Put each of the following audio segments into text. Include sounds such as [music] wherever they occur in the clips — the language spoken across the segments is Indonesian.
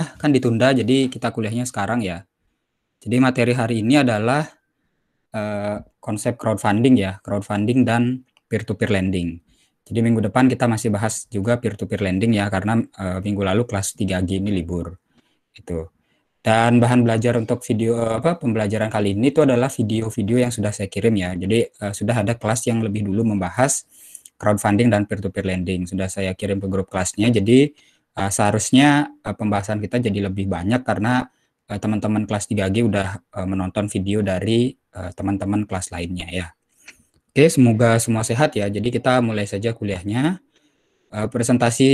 Ah, kan ditunda jadi kita kuliahnya sekarang ya. Jadi materi hari ini adalah uh, konsep crowdfunding ya, crowdfunding dan peer-to-peer lending. Jadi minggu depan kita masih bahas juga peer-to-peer lending ya, karena uh, minggu lalu kelas 3G ini libur. Itu. Dan bahan belajar untuk video apa pembelajaran kali ini itu adalah video-video yang sudah saya kirim ya. Jadi uh, sudah ada kelas yang lebih dulu membahas crowdfunding dan peer-to-peer -peer lending. Sudah saya kirim ke grup kelasnya. Jadi uh, seharusnya uh, pembahasan kita jadi lebih banyak karena uh, teman-teman kelas 3G udah uh, menonton video dari uh, teman-teman kelas lainnya ya. Oke, semoga semua sehat ya. Jadi kita mulai saja kuliahnya. Uh, presentasi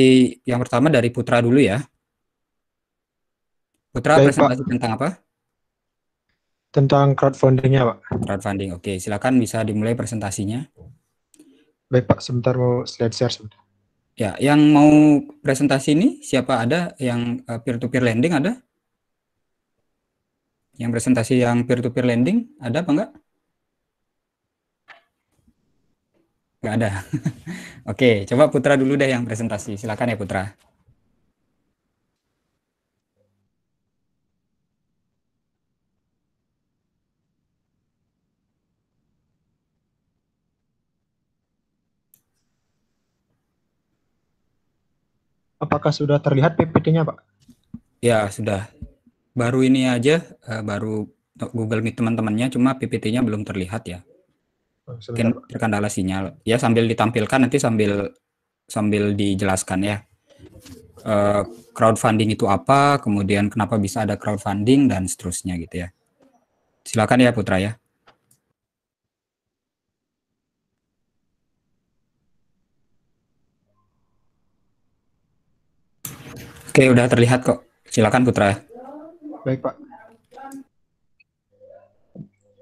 yang pertama dari Putra dulu ya. Putra Baik, presentasi Pak. tentang apa? Tentang crowdfundingnya Pak. Crowdfunding, oke. Silakan bisa dimulai presentasinya. Baik Pak, sebentar mau slide share sebentar. Ya, yang mau presentasi ini siapa ada yang eh, peer-to-peer lending ada? Yang presentasi yang peer-to-peer -peer lending ada apa enggak? Enggak ada. [laughs] Oke, coba Putra dulu deh yang presentasi. Silakan ya Putra. Apakah sudah terlihat PPT-nya, Pak? Ya, sudah. Baru ini aja, uh, baru Google Meet teman-temannya, cuma PPT-nya belum terlihat ya. Oh, Mungkin terkendala sinyal. Ya, sambil ditampilkan nanti sambil sambil dijelaskan ya. Uh, crowdfunding itu apa, kemudian kenapa bisa ada crowdfunding, dan seterusnya gitu ya. Silakan ya Putra ya. Oke, udah terlihat kok. Silakan Putra. Baik, Pak.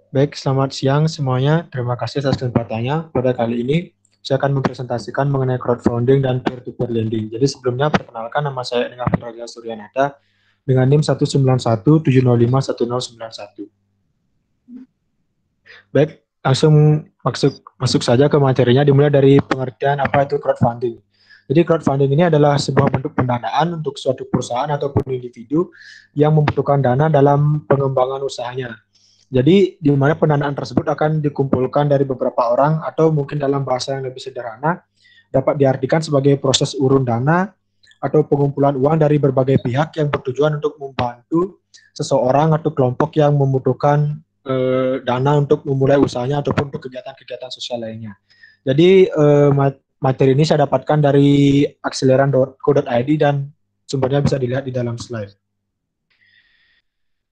Baik, selamat siang semuanya. Terima kasih atas kesempatannya. Pada kali ini, saya akan mempresentasikan mengenai crowdfunding dan peer-to-peer -peer lending. Jadi sebelumnya, perkenalkan nama saya Enggak Putra Suryanata dengan NIM satu. Baik, langsung masuk masuk saja ke materinya dimulai dari pengertian apa itu crowdfunding. Jadi crowdfunding ini adalah sebuah bentuk pendanaan untuk suatu perusahaan ataupun individu yang membutuhkan dana dalam pengembangan usahanya. Jadi di mana pendanaan tersebut akan dikumpulkan dari beberapa orang atau mungkin dalam bahasa yang lebih sederhana dapat diartikan sebagai proses urun dana atau pengumpulan uang dari berbagai pihak yang bertujuan untuk membantu seseorang atau kelompok yang membutuhkan e, dana untuk memulai usahanya ataupun untuk kegiatan-kegiatan sosial lainnya. Jadi e, Materi ini saya dapatkan dari akseleran.co.id dan sumbernya bisa dilihat di dalam slide.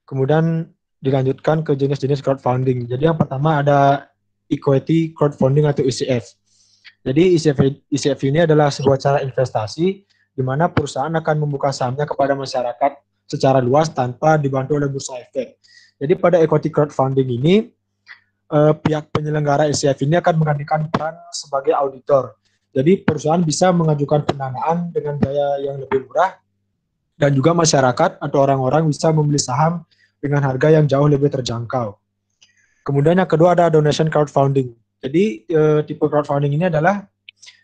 Kemudian dilanjutkan ke jenis-jenis crowdfunding. Jadi yang pertama ada equity crowdfunding atau ECF. Jadi ECF, ECF ini adalah sebuah cara investasi di mana perusahaan akan membuka sahamnya kepada masyarakat secara luas tanpa dibantu oleh bursa efek. Jadi pada equity crowdfunding ini eh, pihak penyelenggara ECF ini akan menggantikan peran sebagai auditor. Jadi perusahaan bisa mengajukan pendanaan dengan biaya yang lebih murah dan juga masyarakat atau orang-orang bisa membeli saham dengan harga yang jauh lebih terjangkau. Kemudian yang kedua ada donation crowdfunding. Jadi e, tipe crowdfunding ini adalah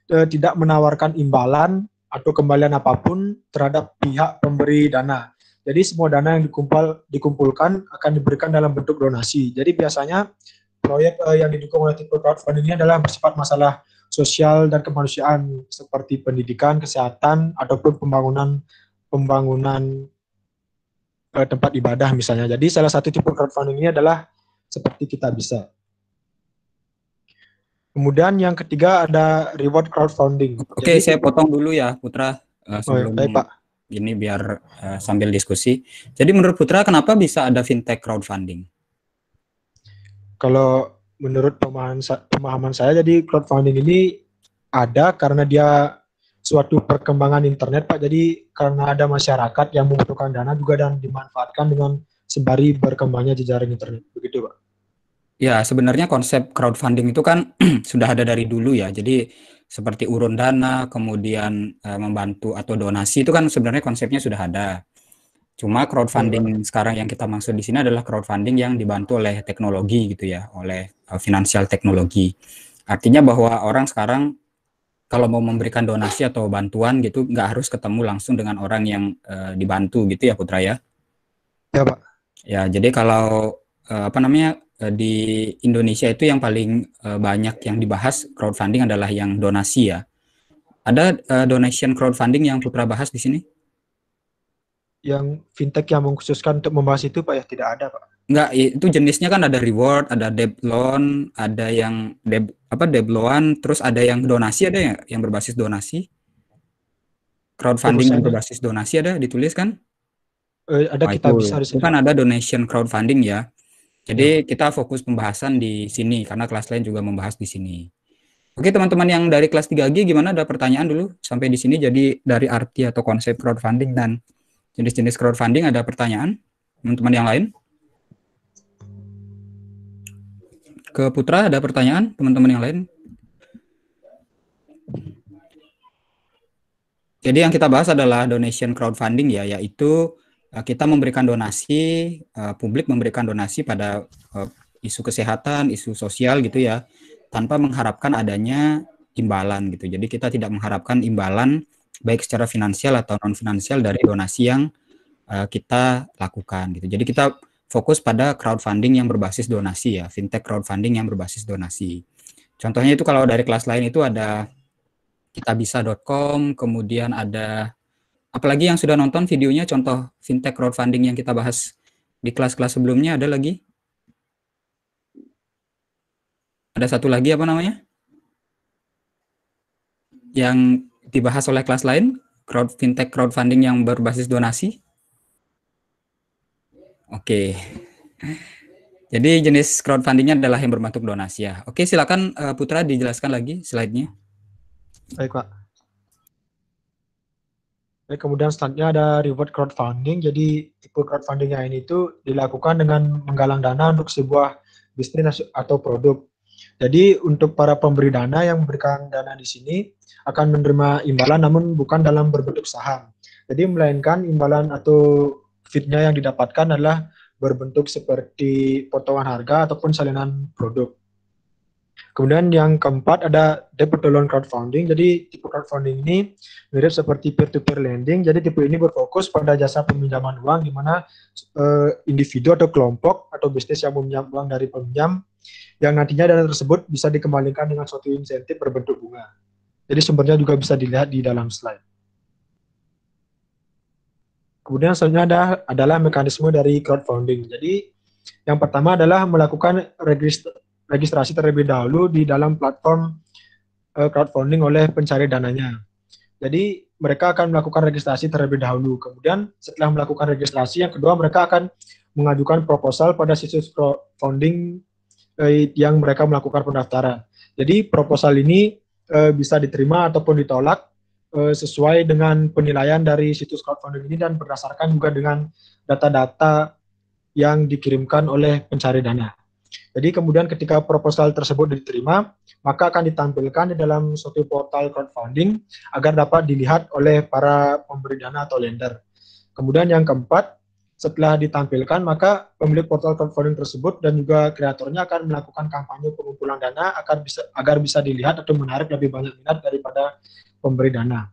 e, tidak menawarkan imbalan atau kembalian apapun terhadap pihak pemberi dana. Jadi semua dana yang dikumpul, dikumpulkan akan diberikan dalam bentuk donasi. Jadi biasanya proyek e, yang didukung oleh tipe crowdfunding ini adalah bersifat masalah sosial dan kemanusiaan seperti pendidikan, kesehatan ataupun pembangunan pembangunan eh, tempat ibadah misalnya. Jadi salah satu tipe crowdfunding ini adalah seperti kita bisa. Kemudian yang ketiga ada reward crowdfunding. Oke, Jadi, saya potong dulu ya Putra uh, sebelum oh, baik, Pak. ini biar uh, sambil diskusi. Jadi menurut Putra kenapa bisa ada fintech crowdfunding? Kalau menurut pemahaman pemahaman saya jadi crowdfunding ini ada karena dia suatu perkembangan internet Pak. Jadi karena ada masyarakat yang membutuhkan dana juga dan dimanfaatkan dengan sembari berkembangnya jejaring internet. Begitu Pak. Ya, sebenarnya konsep crowdfunding itu kan [clears throat] sudah ada dari dulu ya. Jadi seperti urun dana, kemudian e, membantu atau donasi itu kan sebenarnya konsepnya sudah ada. Cuma crowdfunding hmm. sekarang yang kita maksud di sini adalah crowdfunding yang dibantu oleh teknologi gitu ya, oleh uh, finansial teknologi. Artinya bahwa orang sekarang kalau mau memberikan donasi atau bantuan gitu nggak harus ketemu langsung dengan orang yang uh, dibantu gitu ya Putra ya. Ya Pak. Ya jadi kalau uh, apa namanya uh, di Indonesia itu yang paling uh, banyak yang dibahas crowdfunding adalah yang donasi ya. Ada uh, donation crowdfunding yang Putra bahas di sini? yang fintech yang mengkhususkan untuk membahas itu Pak ya? Tidak ada Pak. Enggak, itu jenisnya kan ada reward, ada debt loan, ada yang deb, apa debt loan, terus ada yang donasi ada yang yang berbasis donasi. Crowdfunding yang berbasis donasi ada ditulis kan? Eh, ada oh, kita bisa itu Kan ada donation crowdfunding ya. Jadi hmm. kita fokus pembahasan di sini karena kelas lain juga membahas di sini. Oke, teman-teman yang dari kelas 3G gimana ada pertanyaan dulu sampai di sini jadi dari arti atau konsep crowdfunding dan jenis-jenis crowdfunding ada pertanyaan teman-teman yang lain? Ke Putra ada pertanyaan teman-teman yang lain? Jadi yang kita bahas adalah donation crowdfunding ya, yaitu eh, kita memberikan donasi, eh, publik memberikan donasi pada eh, isu kesehatan, isu sosial gitu ya, tanpa mengharapkan adanya imbalan gitu. Jadi kita tidak mengharapkan imbalan baik secara finansial atau non finansial dari donasi yang uh, kita lakukan gitu. Jadi kita fokus pada crowdfunding yang berbasis donasi ya, fintech crowdfunding yang berbasis donasi. Contohnya itu kalau dari kelas lain itu ada kita kitabisa.com, kemudian ada apalagi yang sudah nonton videonya contoh fintech crowdfunding yang kita bahas di kelas-kelas sebelumnya ada lagi? Ada satu lagi apa namanya? Yang dibahas oleh kelas lain? Crowd fintech crowdfunding yang berbasis donasi? Oke. Okay. Jadi jenis crowdfundingnya adalah yang berbentuk donasi ya. Oke, silakan eh, Putra dijelaskan lagi slide-nya. Baik, Pak. Baik, kemudian selanjutnya ada reward crowdfunding. Jadi tipe crowdfunding yang ini itu dilakukan dengan menggalang dana untuk sebuah bisnis atau produk. Jadi untuk para pemberi dana yang memberikan dana di sini, akan menerima imbalan namun bukan dalam berbentuk saham. Jadi melainkan imbalan atau fitnya yang didapatkan adalah berbentuk seperti potongan harga ataupun salinan produk. Kemudian yang keempat ada debt loan crowdfunding. Jadi tipe crowdfunding ini mirip seperti peer-to-peer lending. Jadi tipe ini berfokus pada jasa peminjaman uang di mana eh, individu atau kelompok atau bisnis yang meminjam uang dari peminjam yang nantinya dana tersebut bisa dikembalikan dengan suatu insentif berbentuk bunga. Jadi sumbernya juga bisa dilihat di dalam slide. Kemudian selanjutnya ada, adalah mekanisme dari crowdfunding. Jadi yang pertama adalah melakukan registrasi terlebih dahulu di dalam platform eh, crowdfunding oleh pencari dananya. Jadi mereka akan melakukan registrasi terlebih dahulu. Kemudian setelah melakukan registrasi, yang kedua mereka akan mengajukan proposal pada situs crowdfunding eh, yang mereka melakukan pendaftaran. Jadi proposal ini uh, bisa diterima ataupun ditolak uh, sesuai dengan penilaian dari situs crowdfunding ini dan berdasarkan juga dengan data-data yang dikirimkan oleh pencari dana. Jadi kemudian ketika proposal tersebut diterima, maka akan ditampilkan di dalam suatu portal crowdfunding agar dapat dilihat oleh para pemberi dana atau lender. Kemudian yang keempat, setelah ditampilkan maka pemilik portal crowdfunding tersebut dan juga kreatornya akan melakukan kampanye pengumpulan dana agar bisa agar bisa dilihat atau menarik lebih banyak minat daripada pemberi dana.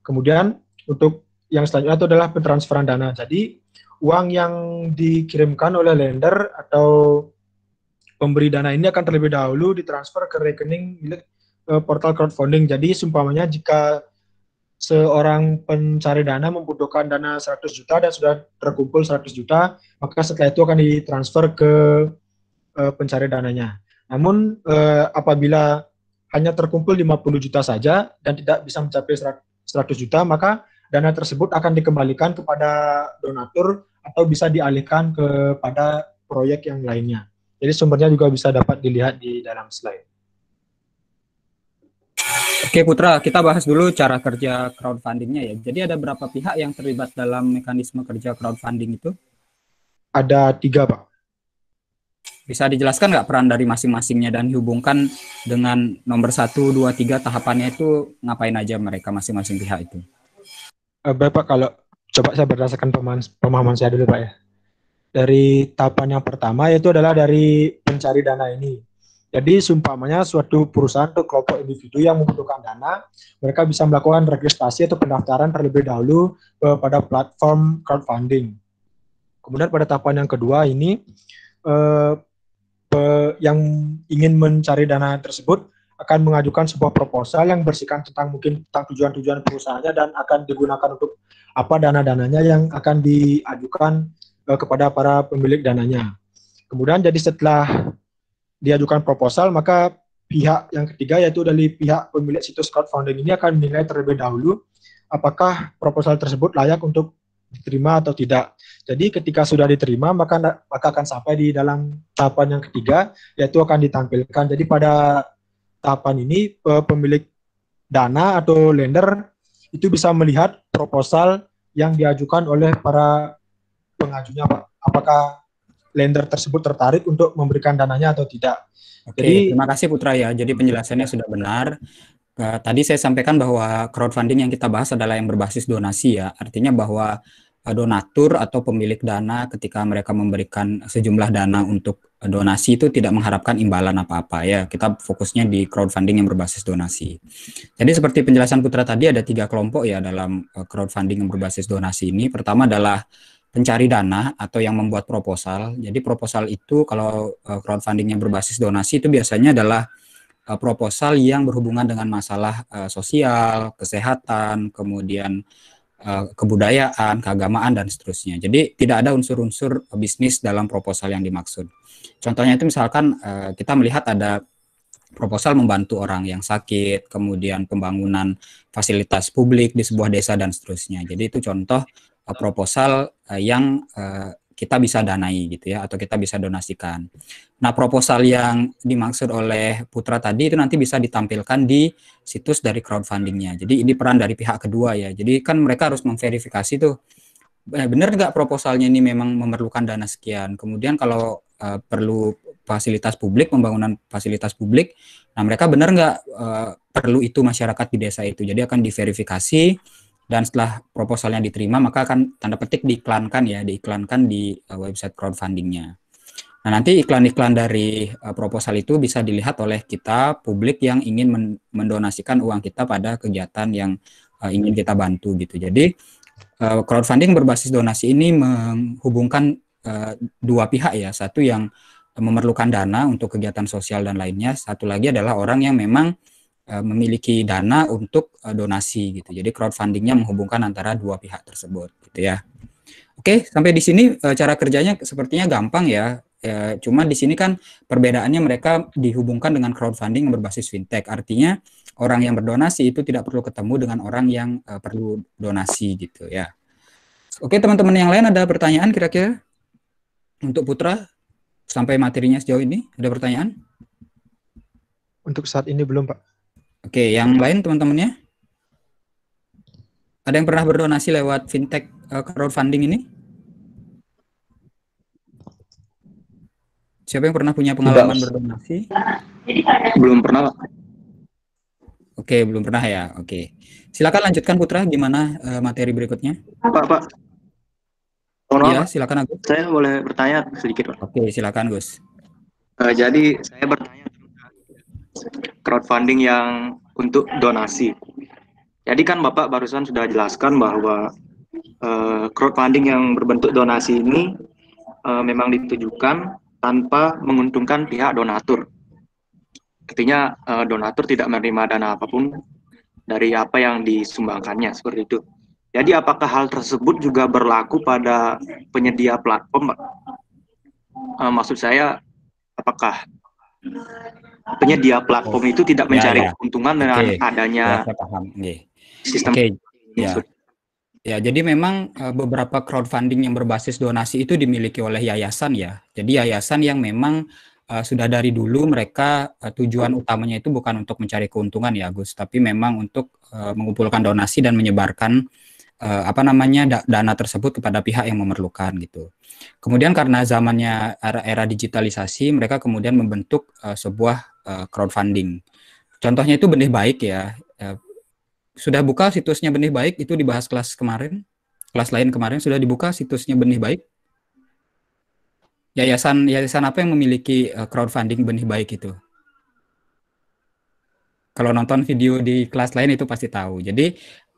Kemudian untuk yang selanjutnya itu adalah pentransferan dana. Jadi uang yang dikirimkan oleh lender atau pemberi dana ini akan terlebih dahulu ditransfer ke rekening milik eh, portal crowdfunding. Jadi seumpamanya jika seorang pencari dana membutuhkan dana 100 juta dan sudah terkumpul 100 juta, maka setelah itu akan ditransfer ke uh, pencari dananya. Namun uh, apabila hanya terkumpul 50 juta saja dan tidak bisa mencapai 100 juta, maka dana tersebut akan dikembalikan kepada donatur atau bisa dialihkan kepada proyek yang lainnya. Jadi sumbernya juga bisa dapat dilihat di dalam slide. Oke Putra, kita bahas dulu cara kerja crowdfundingnya ya. Jadi ada berapa pihak yang terlibat dalam mekanisme kerja crowdfunding itu? Ada tiga Pak. Bisa dijelaskan nggak peran dari masing-masingnya dan dihubungkan dengan nomor satu, dua, tiga tahapannya itu ngapain aja mereka masing-masing pihak itu? Eh, Bapak kalau coba saya berdasarkan pemahaman, pemahaman saya dulu Pak ya. Dari tahapan yang pertama yaitu adalah dari pencari dana ini jadi seumpamanya suatu perusahaan atau kelompok individu yang membutuhkan dana, mereka bisa melakukan registrasi atau pendaftaran terlebih dahulu eh, pada platform crowdfunding. Kemudian pada tahapan yang kedua ini eh, pe, yang ingin mencari dana tersebut akan mengajukan sebuah proposal yang bersihkan tentang mungkin tentang tujuan-tujuan perusahaannya dan akan digunakan untuk apa dana-dananya yang akan diajukan eh, kepada para pemilik dananya. Kemudian jadi setelah diajukan proposal, maka pihak yang ketiga yaitu dari pihak pemilik situs crowdfunding ini akan menilai terlebih dahulu apakah proposal tersebut layak untuk diterima atau tidak. Jadi ketika sudah diterima maka maka akan sampai di dalam tahapan yang ketiga yaitu akan ditampilkan. Jadi pada tahapan ini pemilik dana atau lender itu bisa melihat proposal yang diajukan oleh para pengajunya Pak. Apakah lender tersebut tertarik untuk memberikan dananya atau tidak. Oke, Jadi, terima kasih Putra ya. Jadi penjelasannya sudah benar. Eh, tadi saya sampaikan bahwa crowdfunding yang kita bahas adalah yang berbasis donasi ya. Artinya bahwa eh, donatur atau pemilik dana ketika mereka memberikan sejumlah dana untuk eh, donasi itu tidak mengharapkan imbalan apa-apa ya. Kita fokusnya di crowdfunding yang berbasis donasi. Jadi seperti penjelasan Putra tadi ada tiga kelompok ya dalam crowdfunding yang berbasis donasi ini. Pertama adalah pencari dana atau yang membuat proposal. Jadi proposal itu kalau eh, crowdfundingnya berbasis donasi itu biasanya adalah eh, proposal yang berhubungan dengan masalah eh, sosial, kesehatan, kemudian kebudayaan, keagamaan dan seterusnya. Jadi tidak ada unsur-unsur bisnis dalam proposal yang dimaksud. Contohnya itu misalkan kita melihat ada proposal membantu orang yang sakit, kemudian pembangunan fasilitas publik di sebuah desa dan seterusnya. Jadi itu contoh Eh, proposal eh, yang eh, kita bisa danai gitu ya atau kita bisa donasikan. Nah, proposal yang dimaksud oleh Putra tadi itu nanti bisa ditampilkan di situs dari crowdfundingnya. Jadi ini peran dari pihak kedua ya. Jadi kan mereka harus memverifikasi tuh benar nggak proposalnya ini memang memerlukan dana sekian. Kemudian kalau uh, perlu fasilitas publik, pembangunan fasilitas publik, nah mereka benar nggak uh, perlu itu masyarakat di desa itu. Jadi akan diverifikasi dan setelah proposalnya diterima maka akan tanda petik diiklankan ya diiklankan di uh, website crowdfundingnya nah nanti iklan-iklan dari uh, proposal itu bisa dilihat oleh kita publik yang ingin men mendonasikan uang kita pada kegiatan yang uh, ingin kita bantu gitu jadi uh, crowdfunding berbasis donasi ini menghubungkan uh, dua pihak ya satu yang memerlukan dana untuk kegiatan sosial dan lainnya satu lagi adalah orang yang memang Eh, memiliki dana untuk eh, donasi gitu. Jadi crowdfundingnya menghubungkan antara dua pihak tersebut gitu ya. Oke, sampai di sini eh, cara kerjanya sepertinya gampang ya. E, cuma di sini kan perbedaannya mereka dihubungkan dengan crowdfunding yang berbasis fintech. Artinya orang yang berdonasi itu tidak perlu ketemu dengan orang yang perlu donasi gitu ya. Oke, teman-teman yang lain ada pertanyaan kira-kira untuk Putra sampai materinya sejauh ini? Ada pertanyaan? Untuk saat ini belum, Pak. Oke, yang lain teman-temannya? Ada yang pernah berdonasi lewat fintech eh, crowdfunding ini? Siapa yang pernah punya pengalaman Tidak. berdonasi? Belum pernah. Oke, belum pernah ya. Oke. Silakan lanjutkan Putra, gimana uh, materi berikutnya? Pak, Pak. Oh, ya, silakan Agus. Saya boleh bertanya sedikit, Pak. Oke, silakan Gus. Uh, jadi saya bertanya crowdfunding yang untuk donasi. Jadi kan Bapak barusan sudah jelaskan bahwa uh, crowdfunding yang berbentuk donasi ini uh, memang ditujukan tanpa menguntungkan pihak donatur. Artinya uh, donatur tidak menerima dana apapun dari apa yang disumbangkannya seperti itu. Jadi apakah hal tersebut juga berlaku pada penyedia platform? Uh, maksud saya apakah penyedia platform oh. itu tidak ya, mencari ya, ya. keuntungan dengan okay. adanya ya, paham. Okay. sistem okay. ya. Ya, jadi memang eh, beberapa crowdfunding yang berbasis donasi itu dimiliki oleh yayasan ya. Jadi yayasan yang memang uh, sudah dari dulu mereka uh, tujuan utamanya itu bukan untuk mencari keuntungan ya Gus, tapi memang untuk uh, mengumpulkan donasi dan menyebarkan uh, apa namanya da dana tersebut kepada pihak yang memerlukan gitu. Kemudian karena zamannya era-era digitalisasi, mereka kemudian membentuk uh, sebuah uh, crowdfunding. Contohnya itu benih baik ya. Uh, sudah buka situsnya benih baik itu dibahas kelas kemarin, kelas lain kemarin sudah dibuka situsnya benih baik. Yayasan yayasan apa yang memiliki uh, crowdfunding benih baik itu? kalau nonton video di kelas lain itu pasti tahu. Jadi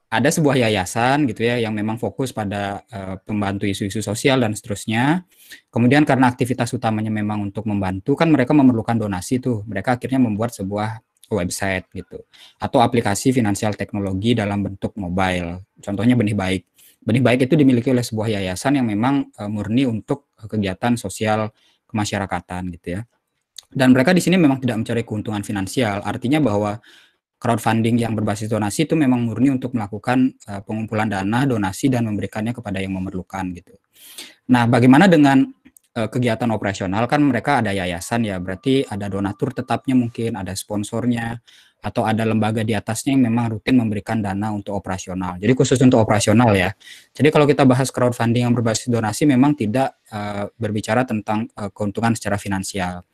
ada sebuah yayasan gitu ya yang memang fokus pada uh, pembantu isu-isu sosial dan seterusnya. Kemudian karena aktivitas utamanya memang untuk membantu kan mereka memerlukan donasi tuh. Mereka akhirnya membuat sebuah website gitu atau aplikasi finansial teknologi dalam bentuk mobile. Contohnya benih baik. Benih baik itu dimiliki oleh sebuah yayasan yang memang uh, murni untuk kegiatan sosial kemasyarakatan gitu ya. Dan mereka di sini memang tidak mencari keuntungan finansial, artinya bahwa crowdfunding yang berbasis donasi itu memang murni untuk melakukan uh, pengumpulan dana, donasi dan memberikannya kepada yang memerlukan gitu. Nah, bagaimana dengan uh, kegiatan operasional kan mereka ada yayasan ya, berarti ada donatur tetapnya mungkin, ada sponsornya atau ada lembaga di atasnya yang memang rutin memberikan dana untuk operasional. Jadi khusus untuk operasional ya. Jadi kalau kita bahas crowdfunding yang berbasis donasi memang tidak uh, berbicara tentang uh, keuntungan secara finansial.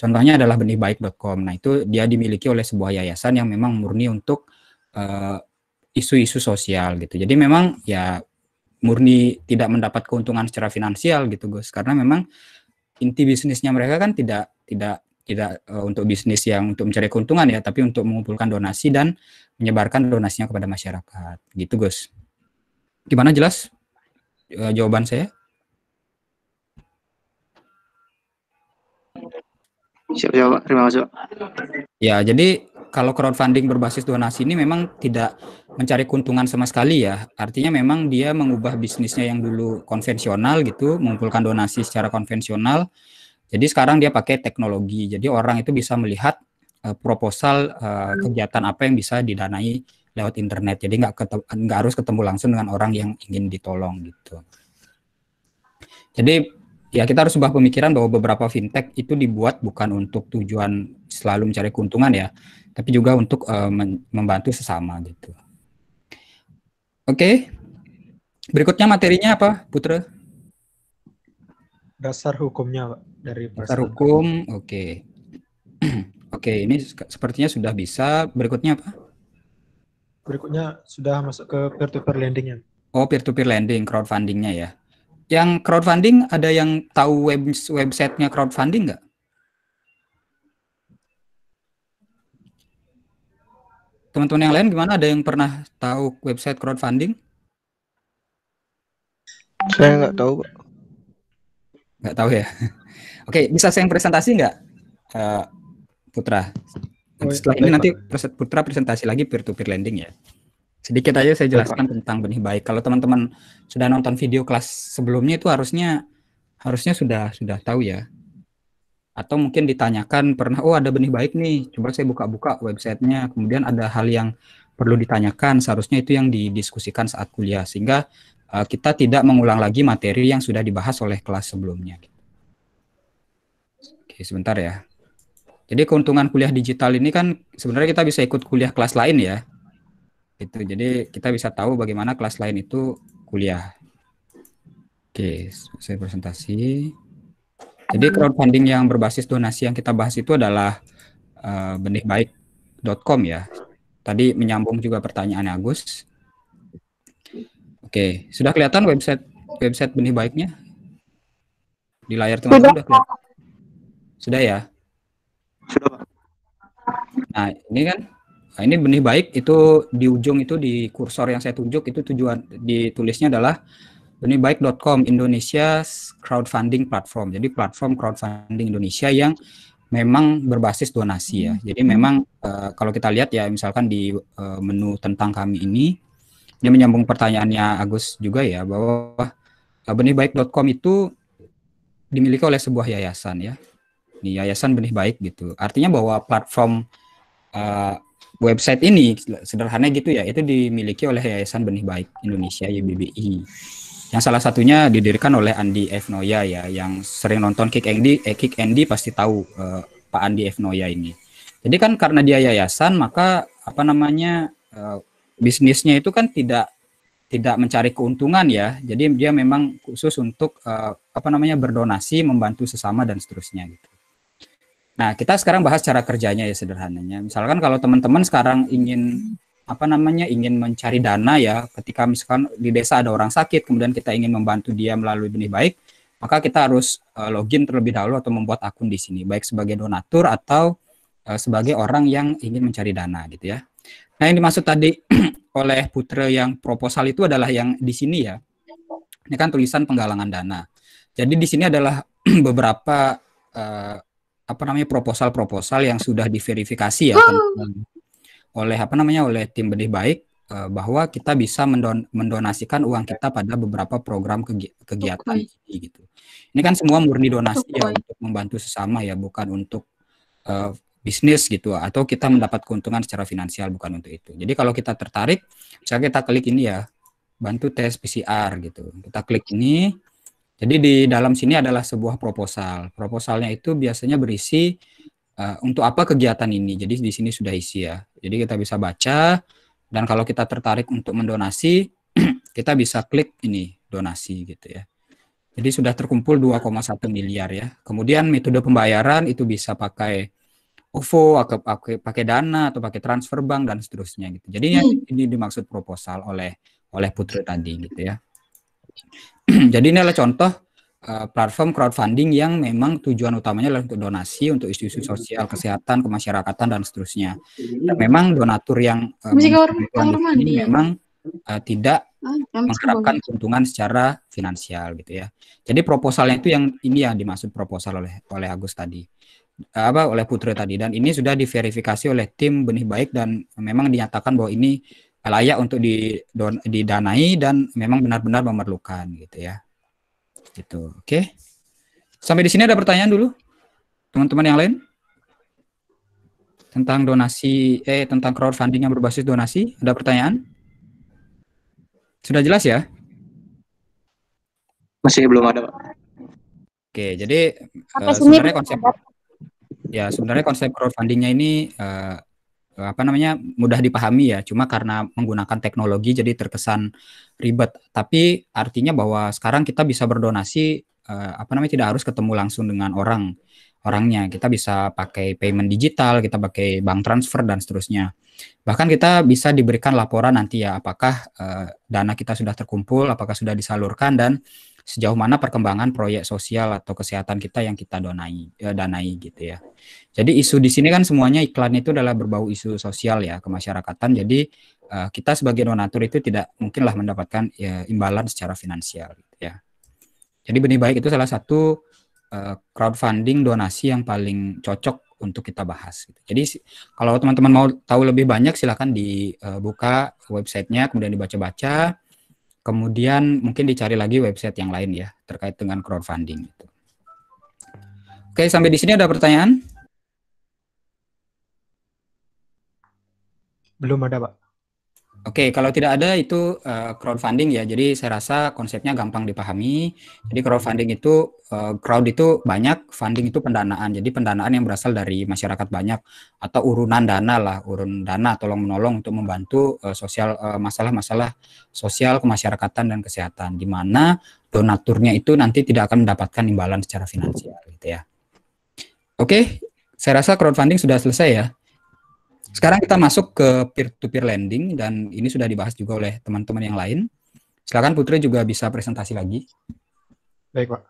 Contohnya adalah benihbaik.com. Nah, itu dia dimiliki oleh sebuah yayasan yang memang murni untuk eh, isu-isu uh, sosial gitu. Jadi memang ya murni tidak mendapat keuntungan secara finansial gitu, Gus. Karena memang inti bisnisnya mereka kan tidak tidak tidak uh, untuk bisnis yang untuk mencari keuntungan ya, tapi untuk mengumpulkan donasi dan menyebarkan donasinya kepada masyarakat. Gitu, Gus. Gimana jelas uh, jawaban saya? Siap, siap, terima kasih. Ya, jadi kalau crowdfunding berbasis donasi ini memang tidak mencari keuntungan sama sekali ya. Artinya memang dia mengubah bisnisnya yang dulu konvensional gitu, mengumpulkan donasi secara konvensional. Jadi sekarang dia pakai teknologi. Jadi orang itu bisa melihat uh, proposal uh, kegiatan apa yang bisa didanai lewat internet. Jadi nggak nggak harus ketemu langsung dengan orang yang ingin ditolong gitu. Jadi ya kita harus ubah pemikiran bahwa beberapa fintech itu dibuat bukan untuk tujuan selalu mencari keuntungan ya, tapi juga untuk uh, membantu sesama gitu. Oke, okay. berikutnya materinya apa, Putra? Dasar hukumnya Pak, dari dasar persen. hukum. Oke, okay. [clears throat] oke okay, ini sepertinya sudah bisa. Berikutnya apa? Berikutnya sudah masuk ke peer-to-peer -peer lending ya. Oh, peer-to-peer -peer lending, crowdfundingnya ya. Yang crowdfunding ada yang tahu web websitenya crowdfunding nggak? Teman-teman yang lain gimana? Ada yang pernah tahu website crowdfunding? Saya nggak hmm. tahu, Pak. Nggak tahu ya? [laughs] Oke, bisa saya yang presentasi nggak, uh, Putra? Oh, iya. Setelah ini nanti Putra presentasi lagi peer to -peer lending ya. Sedikit aja saya jelaskan tentang benih baik. Kalau teman-teman sudah nonton video kelas sebelumnya itu harusnya harusnya sudah sudah tahu ya. Atau mungkin ditanyakan pernah oh ada benih baik nih, coba saya buka-buka websitenya, kemudian ada hal yang perlu ditanyakan, seharusnya itu yang didiskusikan saat kuliah sehingga uh, kita tidak mengulang lagi materi yang sudah dibahas oleh kelas sebelumnya. Oke, sebentar ya. Jadi keuntungan kuliah digital ini kan sebenarnya kita bisa ikut kuliah kelas lain ya. Itu jadi kita bisa tahu bagaimana kelas lain itu kuliah. Oke, saya presentasi. Jadi crowdfunding yang berbasis donasi yang kita bahas itu adalah uh, eh, benihbaik.com ya. Tadi menyambung juga pertanyaan Agus. Oke, sudah kelihatan website website benih baiknya? Di layar teman-teman sudah kelihatan. Sudah ya? Sudah. Nah, ini kan Nah, ini benih baik itu di ujung itu di kursor yang saya tunjuk itu tujuan ditulisnya adalah benihbaik.com Indonesia crowdfunding platform. Jadi platform crowdfunding Indonesia yang memang berbasis donasi ya. Hmm. Jadi memang uh, kalau kita lihat ya misalkan di uh, menu tentang kami ini ini menyambung pertanyaannya Agus juga ya bahwa uh, eh, benihbaik.com itu dimiliki oleh sebuah yayasan ya. Ini yayasan benih baik gitu. Artinya bahwa platform uh, website ini sederhana gitu ya itu dimiliki oleh Yayasan Benih Baik Indonesia YBBI yang salah satunya didirikan oleh Andi F Noya ya yang sering nonton Kick Andy eh, Kick Andy pasti tahu eh, Pak Andi F Noya ini jadi kan karena dia yayasan maka apa namanya eh, bisnisnya itu kan tidak tidak mencari keuntungan ya jadi dia memang khusus untuk eh, apa namanya berdonasi membantu sesama dan seterusnya gitu Nah, kita sekarang bahas cara kerjanya ya sederhananya. Misalkan kalau teman-teman sekarang ingin apa namanya ingin mencari dana ya ketika misalkan di desa ada orang sakit kemudian kita ingin membantu dia melalui benih baik maka kita harus eh, login terlebih dahulu atau membuat akun di sini baik sebagai donatur atau eh, sebagai orang yang ingin mencari dana gitu ya nah yang dimaksud tadi [clears throat] oleh putra yang proposal itu adalah yang di sini ya ini kan tulisan penggalangan dana jadi di sini adalah [clears throat] beberapa eh, apa namanya proposal-proposal yang sudah diverifikasi ya hmm. teman-teman. oleh apa namanya oleh tim benih baik eh, bahwa kita bisa mendon mendonasikan uang kita pada beberapa program keg- kegiatan ini gitu. Ini kan semua murni donasi ya untuk membantu sesama ya bukan untuk uh, bisnis gitu atau kita mendapat keuntungan secara finansial bukan untuk itu. Jadi kalau kita tertarik, misalnya kita klik ini ya bantu tes PCR gitu. Kita klik ini jadi di dalam sini adalah sebuah proposal. Proposalnya itu biasanya berisi uh, untuk apa kegiatan ini. Jadi di sini sudah isi ya. Jadi kita bisa baca dan kalau kita tertarik untuk mendonasi, [clears throat] kita bisa klik ini donasi gitu ya. Jadi sudah terkumpul 2,1 miliar ya. Kemudian metode pembayaran itu bisa pakai OVO, pakai, pakai dana atau pakai transfer bank dan seterusnya gitu. Jadi hmm. ini dimaksud proposal oleh oleh Putri tadi gitu ya. [clears throat] Jadi ini adalah contoh uh, platform crowdfunding yang memang tujuan utamanya adalah untuk donasi, untuk isu-isu sosial, kesehatan, kemasyarakatan dan seterusnya. Dan memang donatur yang uh, ini ya? memang uh, tidak ah, mengharapkan keuntungan secara finansial gitu ya. Jadi proposalnya itu yang ini yang dimaksud proposal oleh oleh Agus tadi apa oleh Putri tadi dan ini sudah diverifikasi oleh tim benih baik dan memang dinyatakan bahwa ini layak untuk didanai dan memang benar-benar memerlukan gitu ya. Gitu. Oke. Okay? Sampai di sini ada pertanyaan dulu? Teman-teman yang lain? Tentang donasi eh tentang crowdfunding yang berbasis donasi, ada pertanyaan? Sudah jelas ya? Masih belum ada, Pak. Oke, jadi uh, sebenarnya konsep Ya, sebenarnya konsep crowdfundingnya ini uh, apa namanya mudah dipahami ya cuma karena menggunakan teknologi jadi terkesan ribet tapi artinya bahwa sekarang kita bisa berdonasi eh, apa namanya tidak harus ketemu langsung dengan orang orangnya kita bisa pakai payment digital kita pakai bank transfer dan seterusnya bahkan kita bisa diberikan laporan nanti ya apakah eh, dana kita sudah terkumpul apakah sudah disalurkan dan sejauh mana perkembangan proyek sosial atau kesehatan kita yang kita donai eh, danai gitu ya. Jadi isu di sini kan semuanya iklan itu adalah berbau isu sosial ya kemasyarakatan. Jadi eh, kita sebagai donatur itu tidak mungkinlah mendapatkan ya, imbalan secara finansial gitu ya. Jadi benih baik itu salah satu eh, crowdfunding donasi yang paling cocok untuk kita bahas. Gitu. Jadi kalau teman-teman mau tahu lebih banyak silahkan dibuka e, websitenya kemudian dibaca-baca Kemudian mungkin dicari lagi website yang lain ya terkait dengan crowdfunding itu. Oke, sampai di sini ada pertanyaan? Belum ada, Pak. Oke, okay, kalau tidak ada itu uh, crowdfunding ya. Jadi saya rasa konsepnya gampang dipahami. Jadi crowdfunding itu uh, crowd itu banyak, funding itu pendanaan. Jadi pendanaan yang berasal dari masyarakat banyak atau urunan dana lah, urun dana tolong menolong untuk membantu uh, sosial masalah masalah-masalah sosial kemasyarakatan dan kesehatan di mana donaturnya itu nanti tidak akan mendapatkan imbalan secara finansial gitu ya. Oke, okay, saya rasa crowdfunding sudah selesai ya. Sekarang kita masuk ke peer-to-peer lending dan ini sudah dibahas juga oleh teman-teman yang lain. Silakan Putri juga bisa presentasi lagi. Baik, Pak.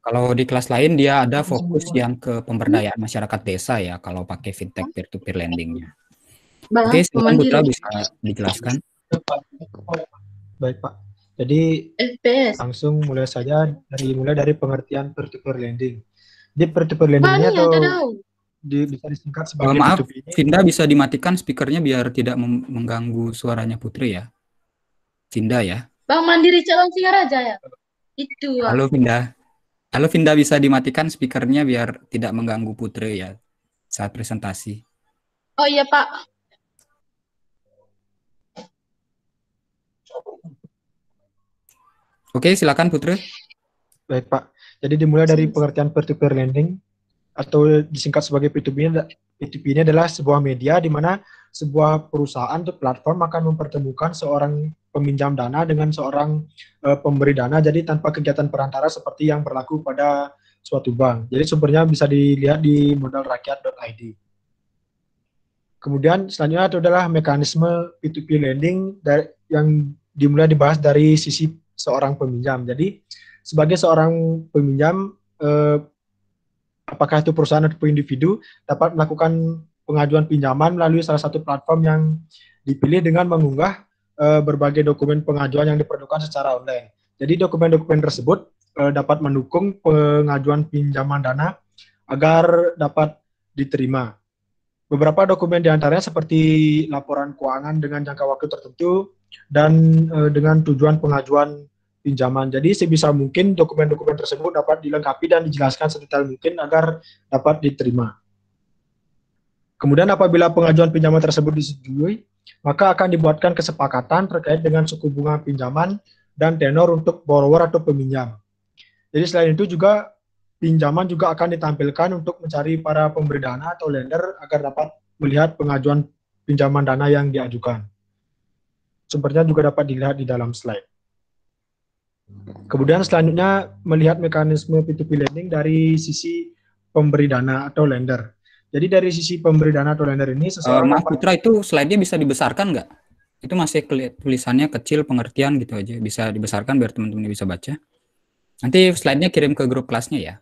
Kalau di kelas lain dia ada fokus yang ke pemberdayaan masyarakat desa ya kalau pakai fintech peer-to-peer lendingnya. Oke, silakan Putra bisa dijelaskan. Baik, Pak. Jadi FPS. langsung mulai saja dari mulai dari pengertian peer-to-peer lending. Jadi peer-to-peer lendingnya itu di, bisa disingkat sebagai Maaf, Finda bisa dimatikan speakernya biar tidak mengganggu suaranya Putri ya. Finda ya. Bang Mandiri calon Raja ya. Itu. Halo Finda, Halo Finda bisa dimatikan speakernya biar tidak mengganggu Putri ya saat presentasi. Oh iya Pak. Oke, silakan Putri. Baik, Pak. Jadi dimulai dari pengertian peer-to-peer lending atau disingkat sebagai P2P ini, P2P ini adalah sebuah media di mana sebuah perusahaan atau platform akan mempertemukan seorang peminjam dana dengan seorang uh, pemberi dana jadi tanpa kegiatan perantara seperti yang berlaku pada suatu bank. Jadi sumbernya bisa dilihat di modalrakyat.id. Kemudian selanjutnya itu adalah mekanisme P2P lending dari, yang dimulai dibahas dari sisi seorang peminjam. Jadi sebagai seorang peminjam, eh, apakah itu perusahaan atau individu dapat melakukan pengajuan pinjaman melalui salah satu platform yang dipilih dengan mengunggah eh, berbagai dokumen pengajuan yang diperlukan secara online. Jadi dokumen-dokumen tersebut eh, dapat mendukung pengajuan pinjaman dana agar dapat diterima. Beberapa dokumen diantaranya seperti laporan keuangan dengan jangka waktu tertentu, dan uh, dengan tujuan pengajuan pinjaman. Jadi sebisa mungkin dokumen-dokumen tersebut dapat dilengkapi dan dijelaskan sedetail mungkin agar dapat diterima. Kemudian apabila pengajuan pinjaman tersebut disetujui, maka akan dibuatkan kesepakatan terkait dengan suku bunga pinjaman dan tenor untuk borrower atau peminjam. Jadi selain itu juga pinjaman juga akan ditampilkan untuk mencari para pemberi dana atau lender agar dapat melihat pengajuan pinjaman dana yang diajukan. Sumbernya juga dapat dilihat di dalam slide. Kemudian selanjutnya melihat mekanisme P2P lending dari sisi pemberi dana atau lender. Jadi dari sisi pemberi dana atau lender ini eh, seseorang... Uh, Mas Putra itu slide-nya bisa dibesarkan nggak? Itu masih tulisannya kecil pengertian gitu aja. Bisa dibesarkan biar teman-teman bisa baca. Nanti slide-nya kirim ke grup kelasnya ya.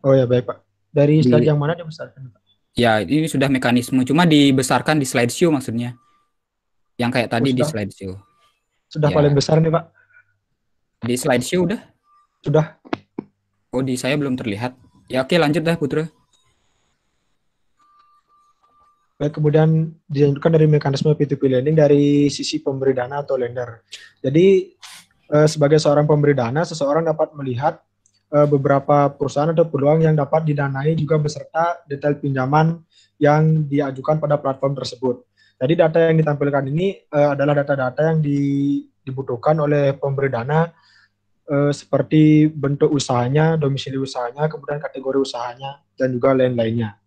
Oh ya baik Pak. Dari slide di... yang mana dibesarkan Pak? Ya ini sudah mekanisme. Cuma dibesarkan di slide show maksudnya. Yang kayak tadi sudah, di show Sudah ya. paling besar nih, Pak. Di slideshow udah? Sudah. Oh, di saya belum terlihat. Ya oke, lanjut dah Putra. Baik, kemudian dilanjutkan dari mekanisme P2P lending dari sisi pemberi dana atau lender. Jadi, eh, sebagai seorang pemberi dana, seseorang dapat melihat eh, beberapa perusahaan atau peluang yang dapat didanai juga beserta detail pinjaman yang diajukan pada platform tersebut. Jadi data yang ditampilkan ini uh, adalah data-data yang di, dibutuhkan oleh pemberi dana uh, seperti bentuk usahanya, domisili usahanya, kemudian kategori usahanya, dan juga lain-lainnya.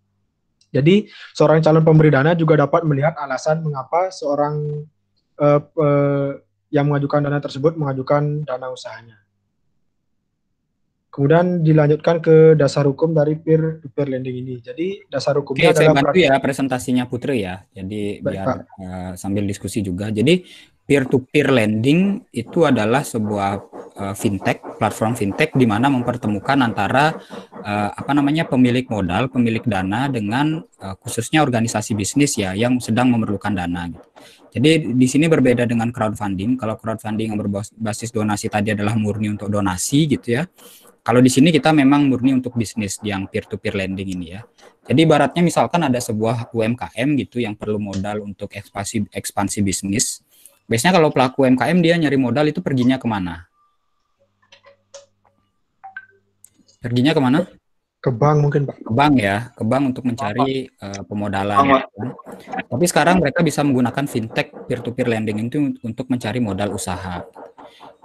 Jadi seorang calon pemberi dana juga dapat melihat alasan mengapa seorang uh, uh, yang mengajukan dana tersebut mengajukan dana usahanya. Kemudian dilanjutkan ke dasar hukum dari peer to peer lending ini. Jadi dasar hukumnya Oke, saya bantu ya presentasinya Putri ya. Jadi Baik, biar uh, sambil diskusi juga. Jadi peer to peer lending itu adalah sebuah uh, fintech, platform fintech di mana mempertemukan antara uh, apa namanya pemilik modal, pemilik dana dengan uh, khususnya organisasi bisnis ya yang sedang memerlukan dana gitu. Jadi di sini berbeda dengan crowdfunding. Kalau crowdfunding yang berbasis donasi tadi adalah murni untuk donasi gitu ya kalau di sini kita memang murni untuk bisnis yang peer-to-peer lending ini ya. Jadi baratnya misalkan ada sebuah UMKM gitu yang perlu modal untuk ekspansi ekspansi bisnis. Biasanya kalau pelaku UMKM dia nyari modal itu perginya kemana? Perginya kemana? Ke bank mungkin Pak. Ke bank ya, ke bank untuk mencari uh, pemodalan. Ya. Tapi sekarang mereka bisa menggunakan fintech peer to -peer lending itu untuk mencari modal usaha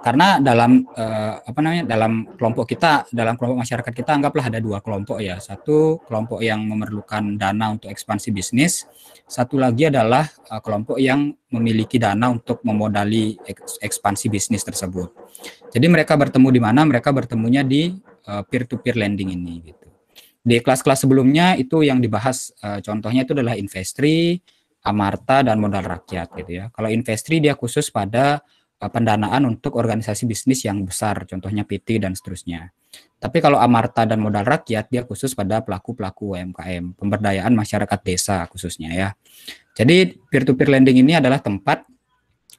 karena dalam uh, apa namanya dalam kelompok kita dalam kelompok masyarakat kita anggaplah ada dua kelompok ya satu kelompok yang memerlukan dana untuk ekspansi bisnis satu lagi adalah uh, kelompok yang memiliki dana untuk memodali ekspansi bisnis tersebut jadi mereka bertemu di mana mereka bertemunya di peer to peer lending ini gitu di kelas-kelas sebelumnya itu yang dibahas uh, contohnya itu adalah investri amarta dan modal rakyat gitu ya kalau investri dia khusus pada Eh, pendanaan untuk organisasi bisnis yang besar, contohnya PT dan seterusnya. Tapi kalau Amarta dan modal rakyat dia khusus pada pelaku-pelaku UMKM, pemberdayaan masyarakat desa khususnya ya. Jadi peer to peer lending ini adalah tempat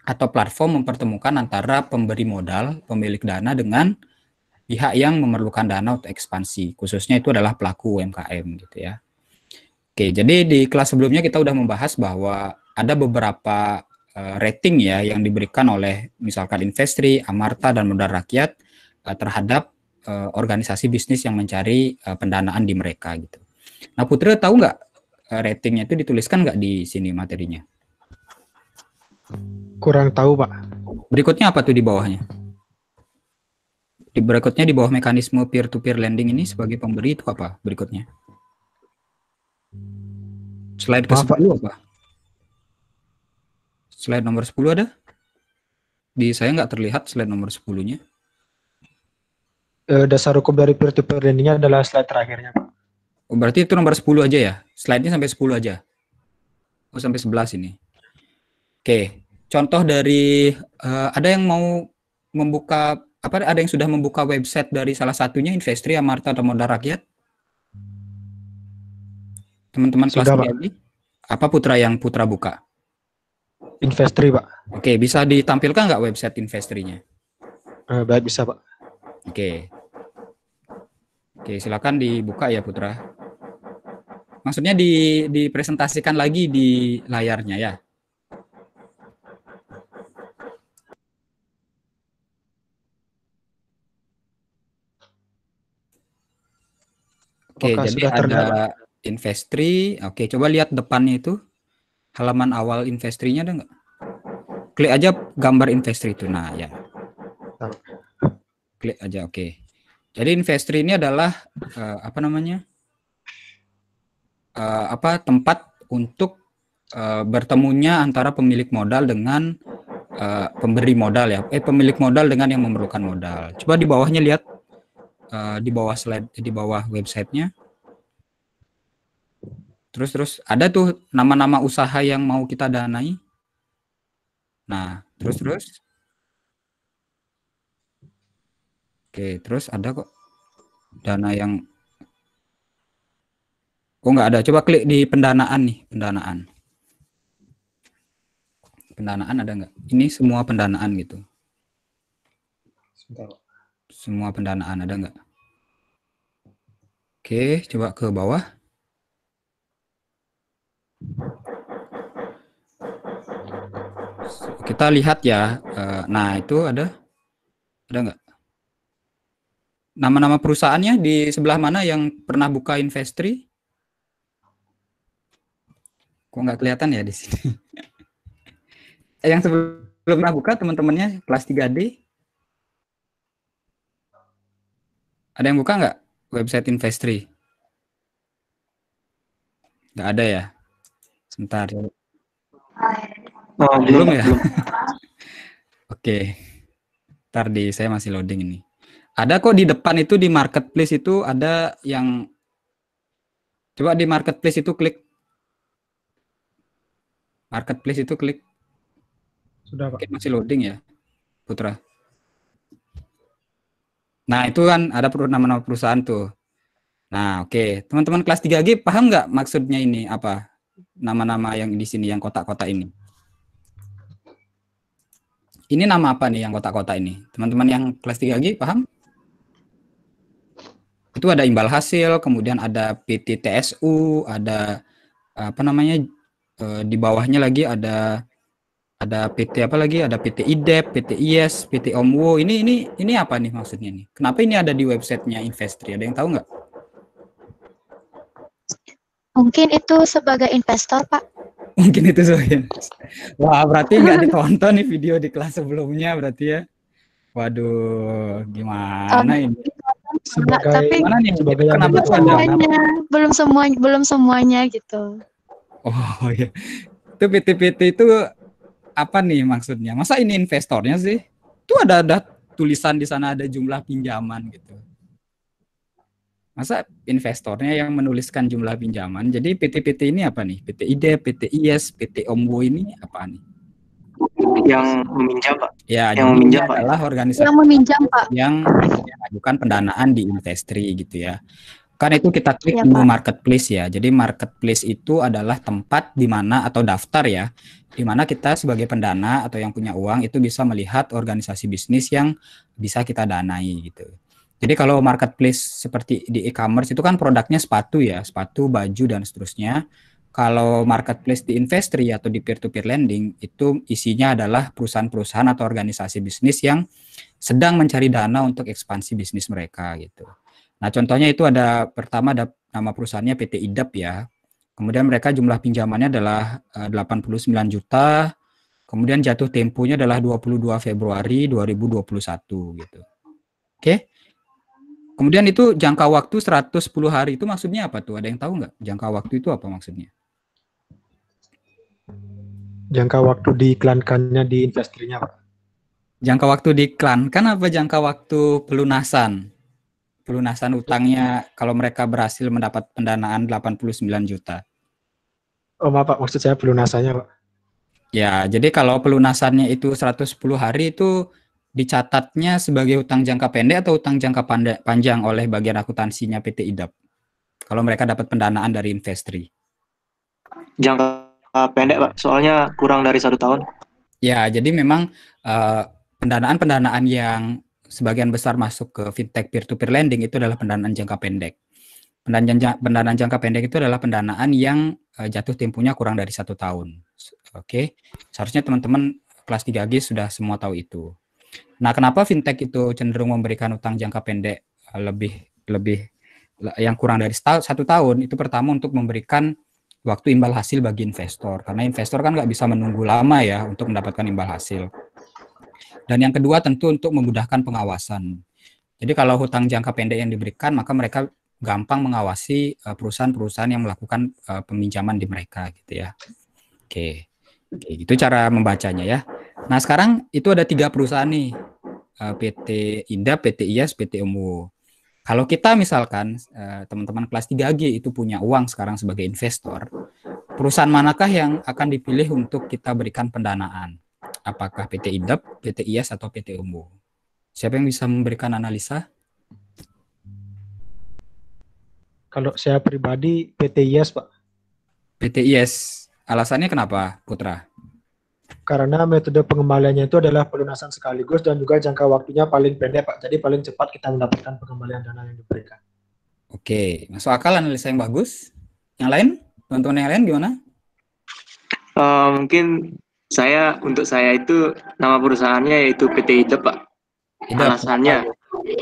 atau platform mempertemukan antara pemberi modal, pemilik dana dengan pihak yang memerlukan dana untuk ekspansi, khususnya itu adalah pelaku UMKM gitu ya. Oke, jadi di kelas sebelumnya kita udah membahas bahwa ada beberapa Eh, rating ya yang diberikan oleh misalkan Investri, Amarta dan Modal Rakyat eh, terhadap eh, organisasi bisnis yang mencari pendanaan di mereka gitu. Nah Putri tahu nggak ratingnya itu dituliskan nggak di sini materinya? Kurang tahu pak. Berikutnya apa tuh di bawahnya? Di berikutnya di bawah mekanisme peer-to-peer lending ini sebagai pemberi itu apa berikutnya? Slide ke apa? apa? Slide nomor 10 ada? Di saya nggak terlihat slide nomor 10-nya. Eh, dasar hukum dari peer-to-peer lending adalah slide terakhirnya, Pak. Oh, berarti itu nomor 10 aja ya? Slide-nya sampai 10 aja? Oh, sampai 11 ini. Oke, contoh dari, uh, ada yang mau membuka, apa ada yang sudah membuka website dari salah satunya, Investri, Amarta, atau Modal Rakyat? Teman-teman kelas Apa Putra yang Putra buka? Investri, Pak. Oke, bisa ditampilkan nggak website Investrinya? Uh, baik, bisa, Pak. Oke. Oke, silakan dibuka ya, Putra. Maksudnya di dipresentasikan lagi di layarnya ya. Oke, Apakah jadi ada Investri. Oke, coba lihat depannya itu halaman awal investrinya ada nggak? Klik aja gambar investri itu. Nah, ya. Klik aja, oke. Okay. Jadi investri ini adalah uh, apa namanya? Uh, apa tempat untuk uh, bertemunya antara pemilik modal dengan uh, pemberi modal ya. Eh pemilik modal dengan yang memerlukan modal. Coba di bawahnya lihat uh, di bawah slide di bawah websitenya. nya Terus terus ada tuh nama-nama usaha yang mau kita danai. Nah, terus hmm. terus. Oke, terus ada kok dana yang kok nggak ada. Coba klik di pendanaan nih, pendanaan. Pendanaan ada nggak? Ini semua pendanaan gitu. Semua pendanaan ada nggak? Oke, coba ke bawah. Kita lihat ya. Eh, nah, itu ada ada nggak? Nama-nama perusahaannya di sebelah mana yang pernah buka Investri? Kok nggak kelihatan ya di sini? [laughs] Eh, yang sebelum pernah buka teman-temannya kelas 3D? Ada yang buka nggak website Investri? Nggak ada ya? Sebentar. Oh, belum iya. ya? Oke. [laughs] Oke. Ntar di saya masih loading ini. Ada kok di depan itu di marketplace itu ada yang coba di marketplace itu klik marketplace itu klik. Sudah Pak. masih loading ya, Putra. Nah, itu kan ada nama-nama perusahaan tuh. Nah, oke. Okay. Teman-teman kelas 3G paham nggak maksudnya ini apa? nama-nama yang di sini yang kotak-kotak ini. Ini nama apa nih yang kotak-kotak ini? Teman-teman yang kelas 3 lagi paham? Itu ada imbal hasil, kemudian ada PT TSU, ada apa namanya eh, di bawahnya lagi ada ada PT apa lagi? Ada PT IDEP, PT IES, PT OMWO. Ini ini ini apa nih maksudnya nih? Kenapa ini ada di websitenya Investri? Ada yang tahu nggak? Mungkin itu sebagai investor, Pak. Mungkin itu sebagai Wah, berarti nggak ditonton nih video di kelas sebelumnya berarti ya. Waduh, gimana ini? Sebagai, tapi gimana nih? Sebagai kenapa semuanya Belum semuanya, belum semuanya gitu. Oh iya. Itu PT-PT itu apa nih maksudnya? Masa ini investornya sih? Itu ada ada tulisan di sana ada jumlah pinjaman gitu. Masa investornya yang menuliskan jumlah pinjaman? Jadi PT-PT ini apa nih? PT IDE, PT IES, PT Ombo ini apa nih? Yang meminjam, Pak. Ya, yang meminjam Pak. adalah organisasi yang meminjam, Pak. Yang mengajukan pendanaan di Investri gitu ya. Kan itu kita klik ya, marketplace ya. Jadi marketplace itu adalah tempat di mana atau daftar ya, di mana kita sebagai pendana atau yang punya uang itu bisa melihat organisasi bisnis yang bisa kita danai gitu. Jadi kalau marketplace seperti di e-commerce itu kan produknya sepatu ya, sepatu, baju dan seterusnya. Kalau marketplace di investri ya atau di peer-to-peer lending itu isinya adalah perusahaan-perusahaan atau organisasi bisnis yang sedang mencari dana untuk ekspansi bisnis mereka gitu. Nah contohnya itu ada pertama ada nama perusahaannya PT IDAP ya. Kemudian mereka jumlah pinjamannya adalah 89 eh, juta, Kemudian jatuh temponya adalah 22 Februari 2021 gitu. Oke. Okay? Kemudian itu jangka waktu 110 hari itu maksudnya apa tuh? Ada yang tahu nggak? Jangka waktu itu apa maksudnya? Jangka waktu diiklankannya di industrinya apa? Jangka waktu diiklankan apa jangka waktu pelunasan? Pelunasan utangnya kalau mereka berhasil mendapat pendanaan 89 juta. Oh, maaf Pak, maksud saya pelunasannya, Pak. Ya, jadi kalau pelunasannya itu 110 hari itu dicatatnya sebagai hutang jangka pendek atau hutang jangka panjang oleh bagian akuntansinya PT IDAP? Kalau mereka dapat pendanaan dari Investri. Jangka pendek, Pak. Soalnya kurang dari satu tahun. Ya, jadi memang eh, pendanaan-pendanaan uh, yang sebagian besar masuk ke fintech peer-to-peer -peer lending itu adalah pendanaan jangka pendek. Pendanaan, pendanaan jangka pendek itu adalah pendanaan yang uh, jatuh tempuhnya kurang dari satu tahun. Oke, okay? seharusnya teman-teman kelas 3G sudah semua tahu itu. Nah, kenapa fintech itu cenderung memberikan utang jangka pendek eh, lebih lebih yang kurang dari satu tahun itu pertama untuk memberikan waktu imbal hasil bagi investor karena investor kan nggak bisa menunggu lama ya untuk mendapatkan imbal hasil. Dan yang kedua tentu untuk memudahkan pengawasan. Jadi kalau hutang jangka pendek yang diberikan maka mereka gampang mengawasi eh, perusahaan-perusahaan yang melakukan eh, peminjaman di mereka gitu ya. Oke, itu cara membacanya ya. Nah sekarang itu ada tiga perusahaan nih, eh, PT Indah, PT IAS, PT UMU. Kalau kita misalkan eh, teman-teman kelas 3G itu punya uang sekarang sebagai investor, perusahaan manakah yang akan dipilih untuk kita berikan pendanaan? Apakah PT Indep, PT IAS, atau PT Umbu? Siapa yang bisa memberikan analisa? Kalau saya pribadi PT IAS, Pak. PT IAS. Alasannya kenapa, Putra? karena metode pengembaliannya itu adalah pelunasan sekaligus dan juga jangka waktunya paling pendek Pak. Jadi paling cepat kita mendapatkan pengembalian dana yang diberikan. Oke, masuk akal analisa yang bagus. Yang lain, teman-teman yang lain gimana? Uh, mungkin saya untuk saya itu nama perusahaannya yaitu PT Ida Pak. Iya. alasannya,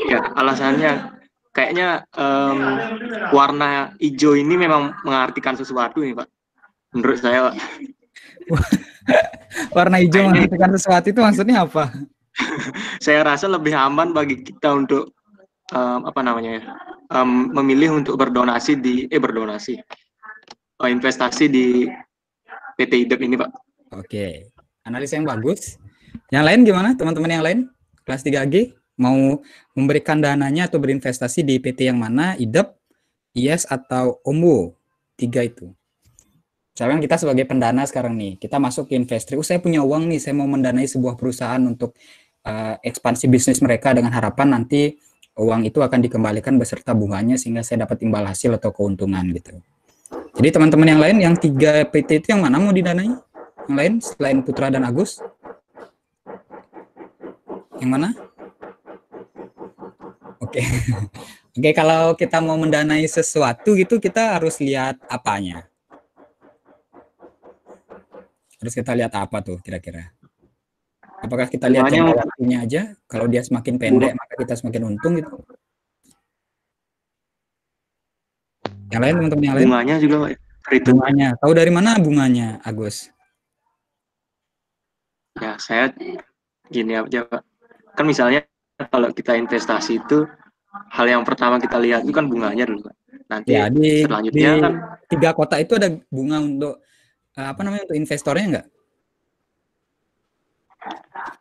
ya alasannya kayaknya um, warna hijau ini memang mengartikan sesuatu nih Pak. Menurut saya Pak. [laughs] warna hijau nah, menghentikan sesuatu itu maksudnya apa? [laughs] saya rasa lebih aman bagi kita untuk um, apa namanya ya, um, memilih untuk berdonasi di eh berdonasi uh, investasi di PT IDEP ini, Pak. Oke. Analisa yang bagus. Yang lain gimana? Teman-teman yang lain kelas 3G mau memberikan dananya atau berinvestasi di PT yang mana? IDEP, IAS atau Omu Tiga itu. Misalkan kita sebagai pendana sekarang nih, kita masuk ke investor, oh, saya punya uang nih, saya mau mendanai sebuah perusahaan untuk uh, ekspansi bisnis mereka dengan harapan nanti uang itu akan dikembalikan beserta bunganya sehingga saya dapat imbal hasil atau keuntungan gitu. Jadi teman-teman yang lain yang tiga PT itu yang mana mau didanai? Yang lain selain Putra dan Agus? Yang mana? Oke. Okay. [laughs] Oke, okay, kalau kita mau mendanai sesuatu gitu kita harus lihat apanya. Terus kita lihat apa tuh kira-kira? Apakah kita lihat jangka waktunya aja? Kalau dia semakin pendek maka kita semakin untung gitu? Yang lain teman-teman yang lain? Bunganya juga ya? itu. Bunganya. Tahu dari mana bunganya Agus? Ya saya gini aja Pak. Kan misalnya kalau kita investasi itu hal yang pertama kita lihat itu kan bunganya dulu Pak. Nanti ya, di, selanjutnya di kan tiga kota itu ada bunga untuk Eh, apa namanya untuk investornya enggak?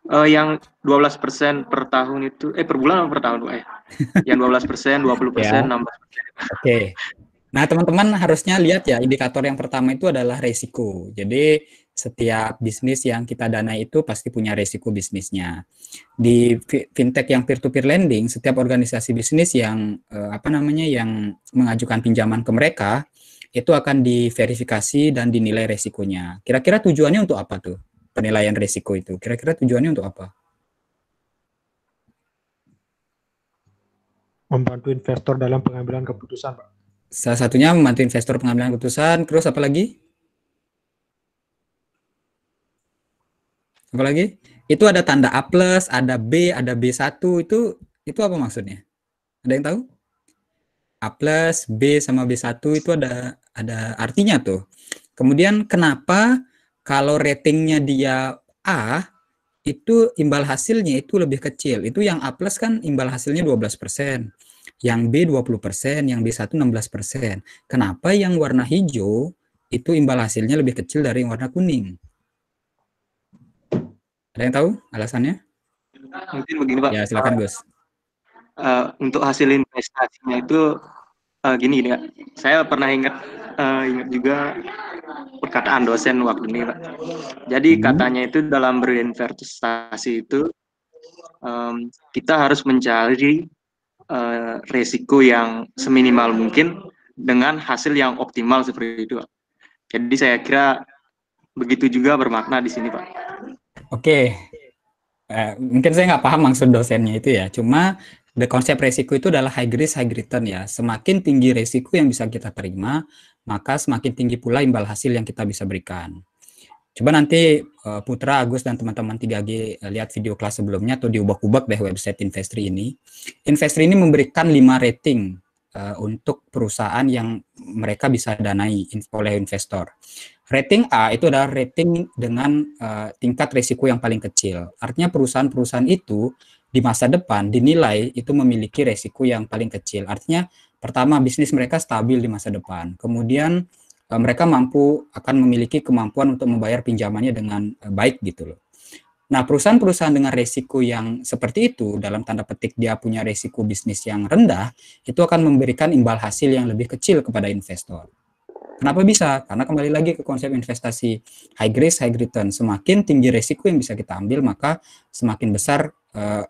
Uh, eh, yang 12 per tahun itu, eh per bulan atau per tahun? Eh, [laughs] yang 12 persen, 20 persen, yeah. Ya. 16 persen. Oke. Okay. Nah, teman-teman harusnya lihat ya, indikator yang pertama itu adalah resiko. Jadi, setiap bisnis yang kita dana itu pasti punya resiko bisnisnya. Di fintech yang peer-to-peer lending, setiap organisasi bisnis yang eh, apa namanya yang mengajukan pinjaman ke mereka, itu akan diverifikasi dan dinilai resikonya. Kira-kira tujuannya untuk apa tuh? Penilaian resiko itu. Kira-kira tujuannya untuk apa? Membantu investor dalam pengambilan keputusan, Pak. Salah satunya membantu investor pengambilan keputusan, terus apa lagi? Apa lagi? Itu ada tanda A+, ada B, ada B1, itu itu apa maksudnya? Ada yang tahu? A plus B sama B1 itu ada ada artinya tuh. Kemudian kenapa kalau ratingnya dia A itu imbal hasilnya itu lebih kecil. Itu yang A plus kan imbal hasilnya 12%, yang B 20%, yang B1 16%. Kenapa yang warna hijau itu imbal hasilnya lebih kecil dari yang warna kuning? Ada yang tahu alasannya? Mungkin begini Pak. Ya silakan eh, Gus. Eh, untuk hasil investasinya itu uh, gini ya Saya pernah ingat uh, ingat juga perkataan dosen waktu ini pak. Jadi hmm. katanya itu dalam berinvestasi itu um, kita harus mencari uh, resiko yang seminimal mungkin dengan hasil yang optimal seperti itu. Jadi saya kira begitu juga bermakna di sini Pak. Oke, Uh, mungkin saya nggak paham maksud dosennya itu ya. Cuma The konsep resiko itu adalah high risk, high return ya. Semakin tinggi resiko yang bisa kita terima, maka semakin tinggi pula imbal hasil yang kita bisa berikan. Coba nanti eh, Putra, Agus, dan teman-teman 3G eh, lihat video kelas sebelumnya atau diubah-ubah deh website Investri ini. Investri ini memberikan 5 rating eh, untuk perusahaan yang mereka bisa danai oleh investor. Rating A itu adalah rating dengan uh, tingkat risiko yang paling kecil. Artinya perusahaan-perusahaan itu di masa depan dinilai itu memiliki resiko yang paling kecil. Artinya pertama bisnis mereka stabil di masa depan. Kemudian eh, mereka mampu akan memiliki kemampuan untuk membayar pinjamannya dengan eh, baik gitu loh. Nah, perusahaan-perusahaan dengan resiko yang seperti itu dalam tanda petik dia punya resiko bisnis yang rendah, itu akan memberikan imbal hasil yang lebih kecil kepada investor. Kenapa bisa? Karena kembali lagi ke konsep investasi high risk high return. Semakin tinggi resiko yang bisa kita ambil, maka semakin besar eh,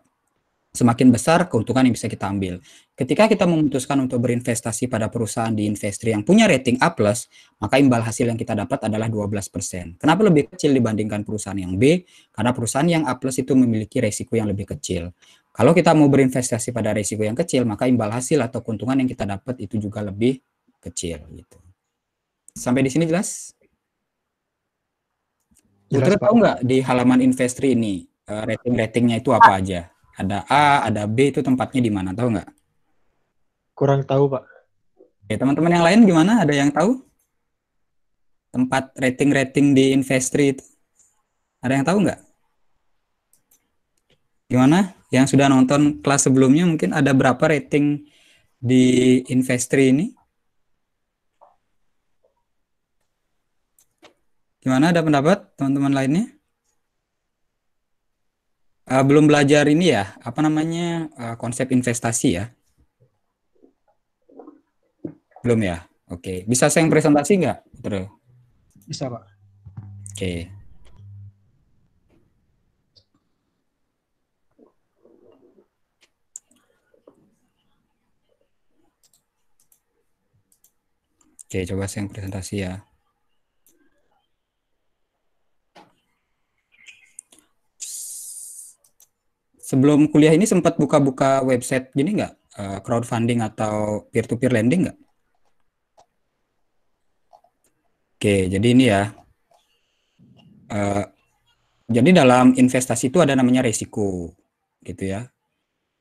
semakin besar keuntungan yang bisa kita ambil. Ketika kita memutuskan untuk berinvestasi pada perusahaan di investri yang punya rating A+, maka imbal hasil yang kita dapat adalah 12%. Kenapa lebih kecil dibandingkan perusahaan yang B? Karena perusahaan yang A+ itu memiliki resiko yang lebih kecil. Kalau kita mau berinvestasi pada risiko yang kecil, maka imbal hasil atau keuntungan yang kita dapat itu juga lebih kecil gitu. Sampai di sini jelas? jelas Putri tahu nggak di halaman investri ini eh, rating-ratingnya itu apa ah. aja? Ada A, ada B itu tempatnya di mana tahu nggak? Kurang tahu pak. Oke, teman-teman yang lain gimana? Ada yang tahu? Tempat rating-rating di Investri itu ada yang tahu nggak? Gimana? Yang sudah nonton kelas sebelumnya mungkin ada berapa rating di Investri ini? Gimana ada pendapat teman-teman lainnya? Uh, belum belajar ini ya, apa namanya uh, konsep investasi ya? Belum ya? Oke, okay. bisa saya presentasi nggak, Bro? Bisa pak. Oke. Okay. Oke, coba saya presentasi ya. sebelum kuliah ini sempat buka-buka website gini nggak uh, crowdfunding atau peer-to-peer lending nggak? Oke, jadi ini ya. Uh, jadi dalam investasi itu ada namanya resiko, gitu ya.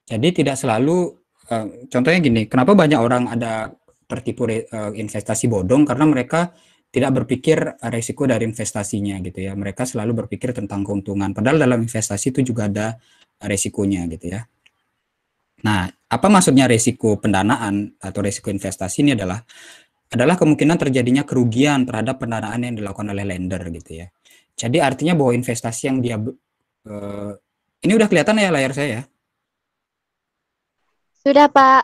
Jadi tidak selalu, uh, contohnya gini, kenapa banyak orang ada tertipu re, uh, investasi bodong karena mereka tidak berpikir resiko dari investasinya gitu ya. Mereka selalu berpikir tentang keuntungan. Padahal dalam investasi itu juga ada resikonya gitu ya. Nah, apa maksudnya resiko pendanaan atau resiko investasi ini adalah adalah kemungkinan terjadinya kerugian terhadap pendanaan yang dilakukan oleh lender gitu ya. Jadi artinya bahwa investasi yang dia uh, ini udah kelihatan ya layar saya? ya. Sudah, Pak.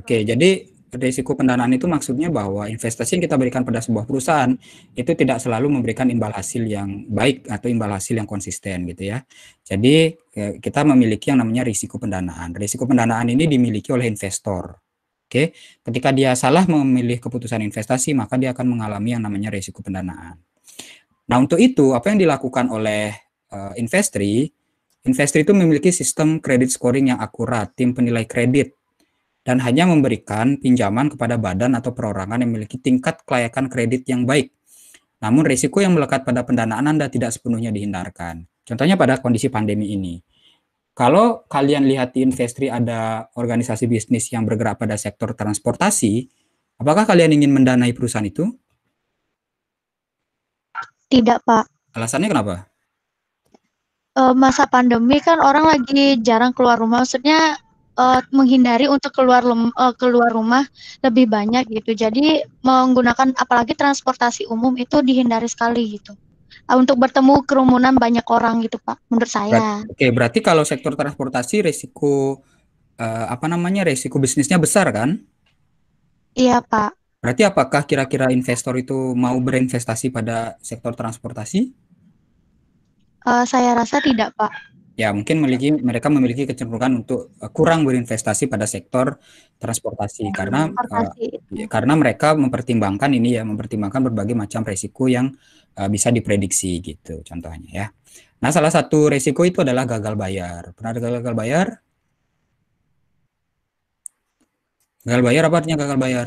Oke, jadi risiko pendanaan itu maksudnya bahwa investasi yang kita berikan pada sebuah perusahaan itu tidak selalu memberikan imbal hasil yang baik atau imbal hasil yang konsisten gitu ya. Jadi e, kita memiliki yang namanya risiko pendanaan. Risiko pendanaan ini dimiliki oleh investor. Oke, ketika dia salah memilih keputusan investasi maka dia akan mengalami yang namanya risiko pendanaan. Nah, untuk itu apa yang dilakukan oleh uh, investri Investri itu memiliki sistem kredit scoring yang akurat, tim penilai kredit dan hanya memberikan pinjaman kepada badan atau perorangan yang memiliki tingkat kelayakan kredit yang baik. Namun risiko yang melekat pada pendanaan Anda tidak sepenuhnya dihindarkan. Contohnya pada kondisi pandemi ini. Kalau kalian lihat di Investri ada organisasi bisnis yang bergerak pada sektor transportasi, apakah kalian ingin mendanai perusahaan itu? Tidak, Pak. Alasannya kenapa? E, masa pandemi kan orang lagi jarang keluar rumah, maksudnya uh, menghindari untuk keluar lem, uh, eh, keluar rumah lebih banyak gitu. Jadi menggunakan apalagi transportasi umum itu dihindari sekali gitu. Uh, untuk bertemu kerumunan banyak orang gitu Pak, menurut saya. Oke, okay, berarti kalau sektor transportasi risiko uh, apa namanya risiko bisnisnya besar kan? Iya Pak. Berarti apakah kira-kira investor itu mau berinvestasi pada sektor transportasi? Uh, saya rasa tidak, Pak ya mungkin memiliki ya. mereka memiliki kecenderungan untuk eh, kurang berinvestasi pada sektor transportasi ya, karena eh, transportasi. Uh, karena mereka mempertimbangkan ini ya mempertimbangkan berbagai macam resiko yang uh, bisa diprediksi gitu contohnya ya. Nah, salah satu resiko itu adalah gagal bayar. Pernah ada gagal bayar? Gagal bayar apa artinya gagal bayar?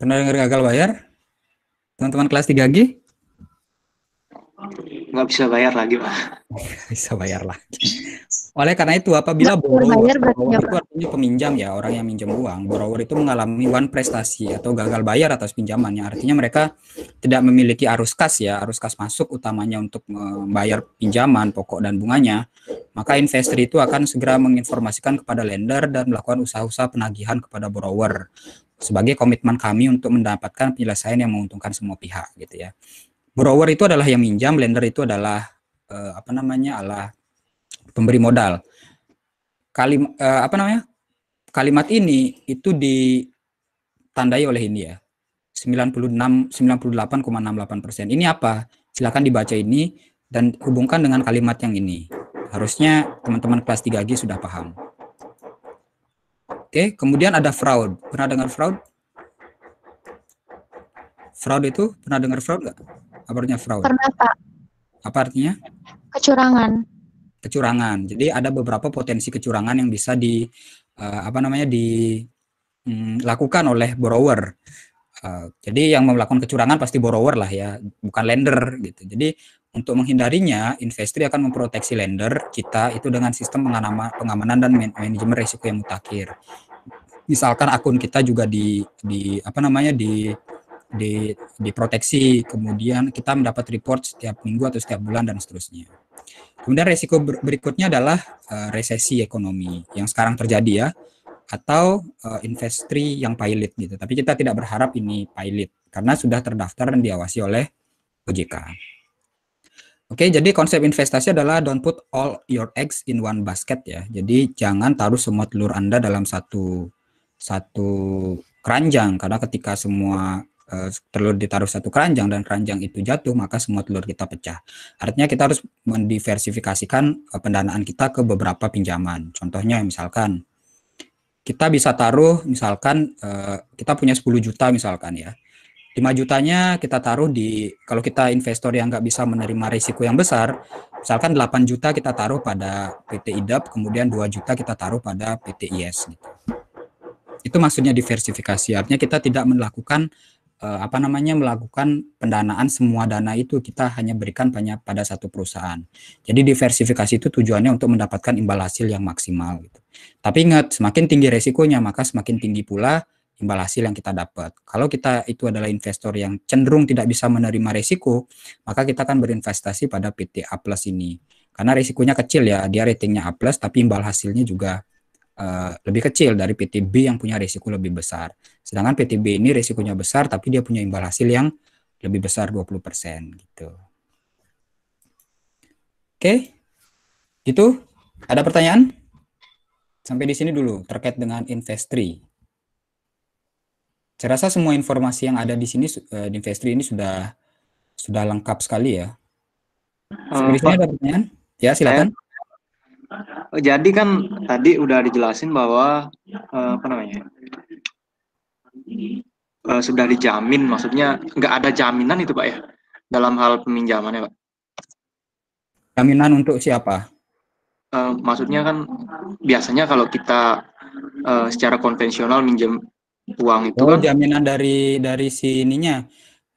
Pernah dengar gagal bayar? Teman-teman kelas 3G? nggak bisa bayar lagi pak [laughs] bisa bayar lagi oleh karena itu apabila borrower, borrower ya, itu artinya peminjam ya orang yang minjam uang borrower itu mengalami one prestasi atau gagal bayar atas pinjamannya artinya mereka tidak memiliki arus kas ya arus kas masuk utamanya untuk membayar pinjaman pokok dan bunganya maka investor itu akan segera menginformasikan kepada lender dan melakukan usaha-usaha penagihan kepada borrower sebagai komitmen kami untuk mendapatkan penyelesaian yang menguntungkan semua pihak gitu ya borrower itu adalah yang minjam, lender itu adalah uh, apa namanya? adalah pemberi modal. Kalim uh, apa namanya? Kalimat ini itu ditandai oleh ini ya. 96 98,68%. Ini apa? Silakan dibaca ini dan hubungkan dengan kalimat yang ini. Harusnya teman-teman kelas 3G sudah paham. Oke, kemudian ada fraud. Pernah dengar fraud? Fraud itu pernah dengar fraud nggak? artinya fraud. Ternyata. Apa artinya? Kecurangan. Kecurangan. Jadi ada beberapa potensi kecurangan yang bisa di uh, apa namanya dilakukan mm, oleh borrower. Uh, jadi yang melakukan kecurangan pasti borrower lah ya, bukan lender gitu. Jadi untuk menghindarinya, investor akan memproteksi lender kita itu dengan sistem pengamanan, dan man manajemen risiko yang mutakhir. Misalkan akun kita juga di di apa namanya di di, diproteksi, kemudian kita mendapat report setiap minggu atau setiap bulan dan seterusnya. Kemudian resiko berikutnya adalah uh, resesi ekonomi yang sekarang terjadi ya, atau uh, eh, investri yang pilot gitu. Tapi kita tidak berharap ini pilot karena sudah terdaftar dan diawasi oleh OJK. Oke, jadi konsep investasi adalah don't put all your eggs in one basket ya. Jadi jangan taruh semua telur Anda dalam satu satu keranjang karena ketika semua Eh, telur ditaruh satu keranjang dan keranjang itu jatuh, maka semua telur kita pecah. Artinya kita harus mendiversifikasikan eh, pendanaan kita ke beberapa pinjaman. Contohnya misalkan kita bisa taruh misalkan eh, kita punya 10 juta misalkan ya. 5 jutanya kita taruh di kalau kita investor yang nggak bisa menerima risiko yang besar, misalkan 8 juta kita taruh pada PT IDAP, kemudian 2 juta kita taruh pada PT IS gitu. Itu maksudnya diversifikasi. Artinya kita tidak melakukan uh, apa namanya melakukan pendanaan semua dana itu kita hanya berikan hanya pada satu perusahaan. Jadi diversifikasi itu tujuannya untuk mendapatkan imbal hasil yang maksimal gitu. Tapi ingat semakin tinggi resikonya maka semakin tinggi pula imbal hasil yang kita dapat. Kalau kita itu adalah investor yang cenderung tidak bisa menerima resiko, maka kita akan berinvestasi pada PT A plus ini. Karena resikonya kecil ya, dia ratingnya A plus tapi imbal hasilnya juga eh, lebih kecil dari PT B yang punya risiko lebih besar. Sedangkan PTB ini risikonya besar tapi dia punya imbal hasil yang lebih besar 20% gitu. Oke. gitu ada pertanyaan? Sampai di sini dulu terkait dengan Investri. Saya rasa semua informasi yang ada di sini eh, di Investri ini sudah sudah lengkap sekali ya. Sampai di sini ada pertanyaan? Ya, silakan. Eh, jadi kan tadi udah dijelasin bahwa eh, apa namanya? uh, sudah dijamin, maksudnya nggak ada jaminan itu Pak ya dalam hal peminjamannya Pak? Jaminan untuk siapa? Uh, maksudnya kan biasanya kalau kita uh, secara konvensional minjem uang itu oh, kan jaminan dari dari sininya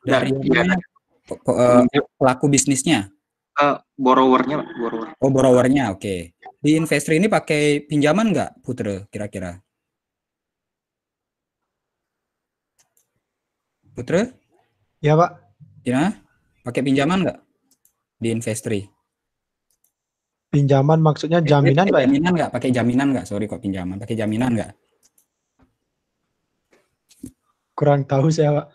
dari, dari ya. pelaku bisnisnya uh, borrowernya pak borrower oh borrowernya oke okay. di investor ini pakai pinjaman nggak putra kira-kira Putra? Ya, Pak. Ya. Pakai pinjaman nggak di Investri? Pinjaman maksudnya eh, jaminan, Pak? Ya? Jaminan nggak? Pakai jaminan nggak? Sorry kok pinjaman. Pakai jaminan nggak? Kurang tahu saya, Pak.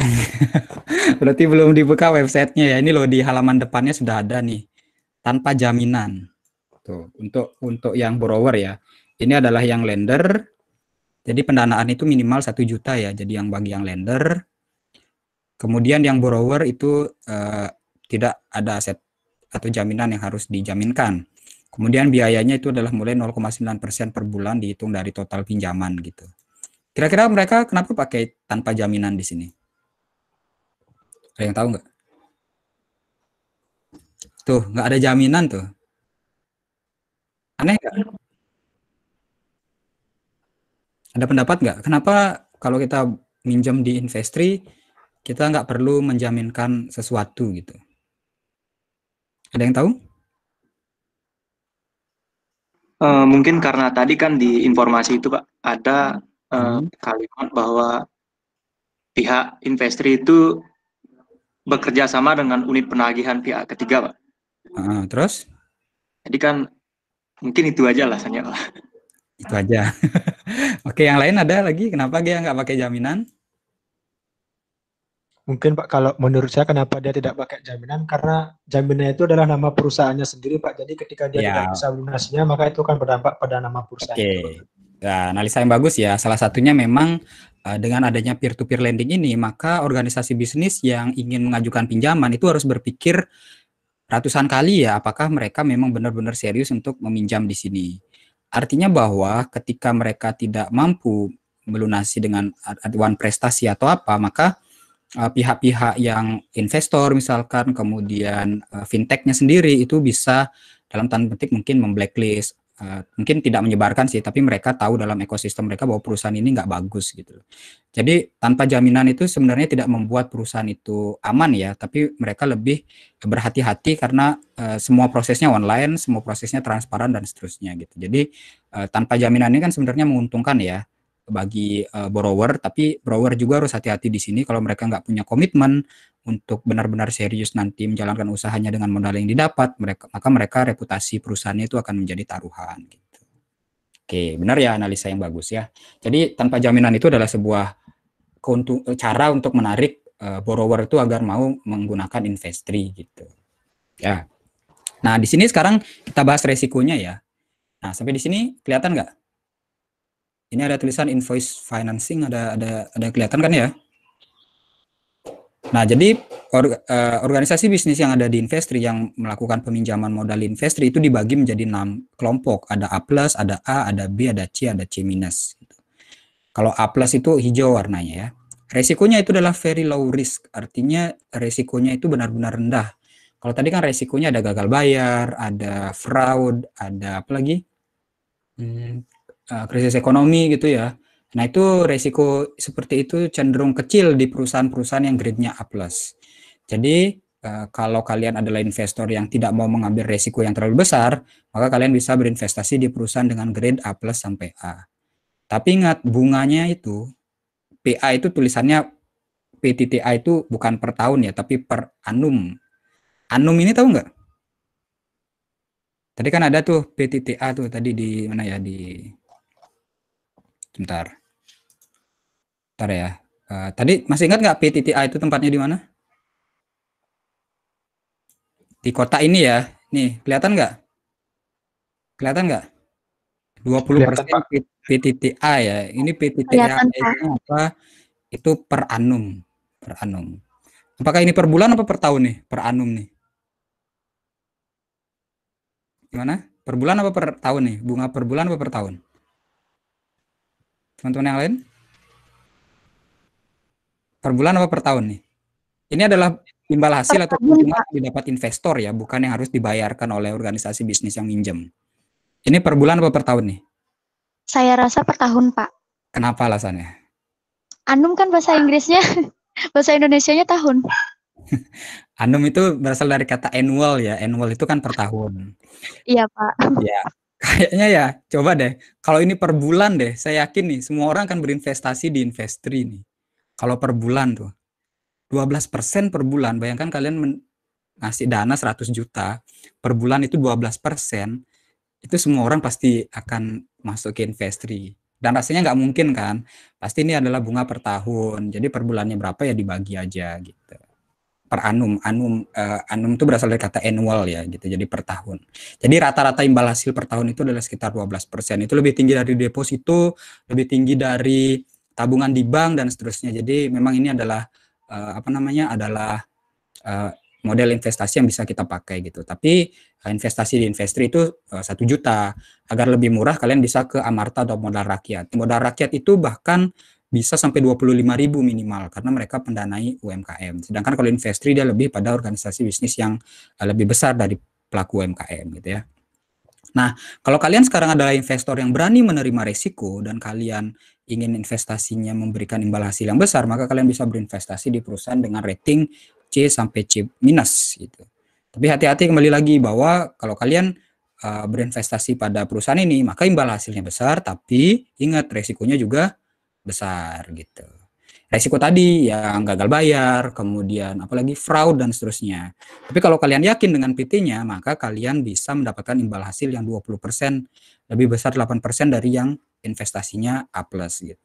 [laughs] Berarti belum dibuka websitenya ya. Ini loh di halaman depannya sudah ada nih. Tanpa jaminan. Tuh, untuk untuk yang borrower ya. Ini adalah yang lender. Jadi pendanaan itu minimal satu juta ya. Jadi yang bagi yang lender Kemudian yang borrower itu uh, tidak ada aset atau jaminan yang harus dijaminkan. Kemudian biayanya itu adalah mulai 0,9% per bulan dihitung dari total pinjaman gitu. Kira-kira mereka kenapa pakai tanpa jaminan di sini? Ada yang tahu nggak? Tuh, nggak ada jaminan tuh. Aneh nggak? Ada pendapat nggak? Kenapa kalau kita minjem di Investri kita nggak perlu menjaminkan sesuatu gitu. Ada yang tahu? Uh, mungkin karena tadi kan di informasi itu Pak ada uh, hmm. kalimat bahwa pihak investri itu bekerja sama dengan unit penagihan pihak ketiga Pak. Uh, terus? Jadi kan mungkin itu aja lah Pak. Itu aja. [laughs] Oke, yang lain ada lagi? Kenapa dia nggak pakai jaminan? mungkin Pak kalau menurut saya kenapa dia tidak pakai jaminan karena jaminan itu adalah nama perusahaannya sendiri Pak. Jadi ketika dia ya. tidak bisa melunasinya maka itu akan berdampak pada nama perusahaan. Oke. Itu. Nah, analisa yang bagus ya. Salah satunya memang eh, dengan adanya peer to -peer lending ini, maka organisasi bisnis yang ingin mengajukan pinjaman itu harus berpikir ratusan kali ya, apakah mereka memang benar-benar serius untuk meminjam di sini. Artinya bahwa ketika mereka tidak mampu melunasi dengan aduan prestasi atau apa, maka Eh, pihak-pihak uh, yang investor misalkan kemudian uh, fintechnya sendiri itu bisa dalam tanda petik mungkin memblacklist uh, mungkin tidak menyebarkan sih tapi mereka tahu dalam ekosistem mereka bahwa perusahaan ini nggak bagus gitu jadi tanpa jaminan itu sebenarnya tidak membuat perusahaan itu aman ya tapi mereka lebih berhati-hati karena uh, semua prosesnya online semua prosesnya transparan dan seterusnya gitu jadi uh, tanpa jaminan ini kan sebenarnya menguntungkan ya bagi uh, borrower, tapi borrower juga harus hati-hati di sini kalau mereka nggak punya komitmen untuk benar-benar serius nanti menjalankan usahanya dengan modal yang didapat, mereka maka mereka reputasi perusahaannya itu akan menjadi taruhan gitu. Oke, benar ya analisa yang bagus ya. Jadi tanpa jaminan itu adalah sebuah keuntung, cara untuk menarik uh, borrower itu agar mau menggunakan investri gitu. Ya. Nah, di sini sekarang kita bahas resikonya ya. Nah, sampai di sini kelihatan nggak? Ini ada tulisan invoice financing ada ada ada kelihatan kan ya? Nah, jadi or, uh, organisasi bisnis yang ada di Investri yang melakukan peminjaman modal Investri itu dibagi menjadi enam kelompok. Ada A+, ada A, ada B, ada C, ada C-. Gitu. Kalau A+, itu hijau warnanya ya. Resikonya itu adalah very low risk, artinya resikonya itu benar-benar rendah. Kalau tadi kan resikonya ada gagal bayar, ada fraud, ada apa lagi? Hmm, Eh, krisis ekonomi gitu ya. Nah itu resiko seperti itu cenderung kecil di perusahaan-perusahaan yang grade-nya A+. Jadi eh, kalau kalian adalah investor yang tidak mau mengambil resiko yang terlalu besar, maka kalian bisa berinvestasi di perusahaan dengan grade A sampai A. Tapi ingat bunganya itu PA itu tulisannya PTTA itu bukan per tahun ya, tapi per annum. Annum ini tahu nggak? Tadi kan ada tuh PTTA tuh tadi di mana ya di sebentar, Bentar ya. Uh, tadi masih ingat nggak PTTA itu tempatnya di mana? Di kota ini ya. Nih, kelihatan nggak? Kelihatan nggak? 20% persen PTTA ya. Ini PTTA itu apa? Itu per annum. Per annum. Apakah ini per bulan apa per tahun nih? Per annum nih. Gimana? Per bulan apa per tahun nih? Bunga per bulan apa per tahun? Teman-teman yang lain? Per bulan apa per tahun nih? Ini adalah imbal hasil atau keuntungan yang didapat investor ya, bukan yang harus dibayarkan oleh organisasi bisnis yang minjem. Ini per bulan apa per tahun nih? Saya rasa per tahun, Pak. Kenapa alasannya? Anum kan bahasa Inggrisnya, [laughs] bahasa Indonesia-nya tahun. [laughs] Anum itu berasal dari kata annual ya, annual itu kan per tahun. Iya, Pak. Iya. Kayaknya ya, coba deh. Kalau ini per bulan deh, saya yakin nih semua orang akan berinvestasi di Investri nih. Kalau per bulan tuh. 12% per bulan. Bayangkan kalian men- ngasih dana 100 juta, per bulan itu 12%. Itu semua orang pasti akan masuk ke Investri. Dan rasanya nggak mungkin kan? Pasti ini adalah bunga per tahun. Jadi per bulannya berapa ya dibagi aja gitu per anum anum uh, eh, annum itu berasal dari kata annual ya gitu. Jadi per tahun. Jadi rata-rata imbal hasil per tahun itu adalah sekitar 12%. Itu lebih tinggi dari deposito, lebih tinggi dari tabungan di bank dan seterusnya. Jadi memang ini adalah uh, apa namanya? adalah uh, model investasi yang bisa kita pakai gitu. Tapi investasi di investri itu satu juta agar lebih murah kalian bisa ke Amarta atau modal rakyat. Modal rakyat itu bahkan bisa sampai 25.000 minimal karena mereka pendanai UMKM. Sedangkan kalau Investri dia lebih pada organisasi bisnis yang eh, lebih besar dari pelaku UMKM gitu ya. Nah, kalau kalian sekarang adalah investor yang berani menerima risiko dan kalian ingin investasinya memberikan imbal hasil yang besar, maka kalian bisa berinvestasi di perusahaan dengan rating C sampai C minus gitu. Tapi hati-hati kembali lagi bahwa kalau kalian uh, berinvestasi pada perusahaan ini, maka imbal hasilnya besar, tapi ingat resikonya juga besar gitu. Resiko tadi yang gagal bayar, kemudian apalagi fraud dan seterusnya. Tapi kalau kalian yakin dengan PT-nya, maka kalian bisa mendapatkan imbal hasil yang 20% lebih besar 8% dari yang investasinya A+ gitu.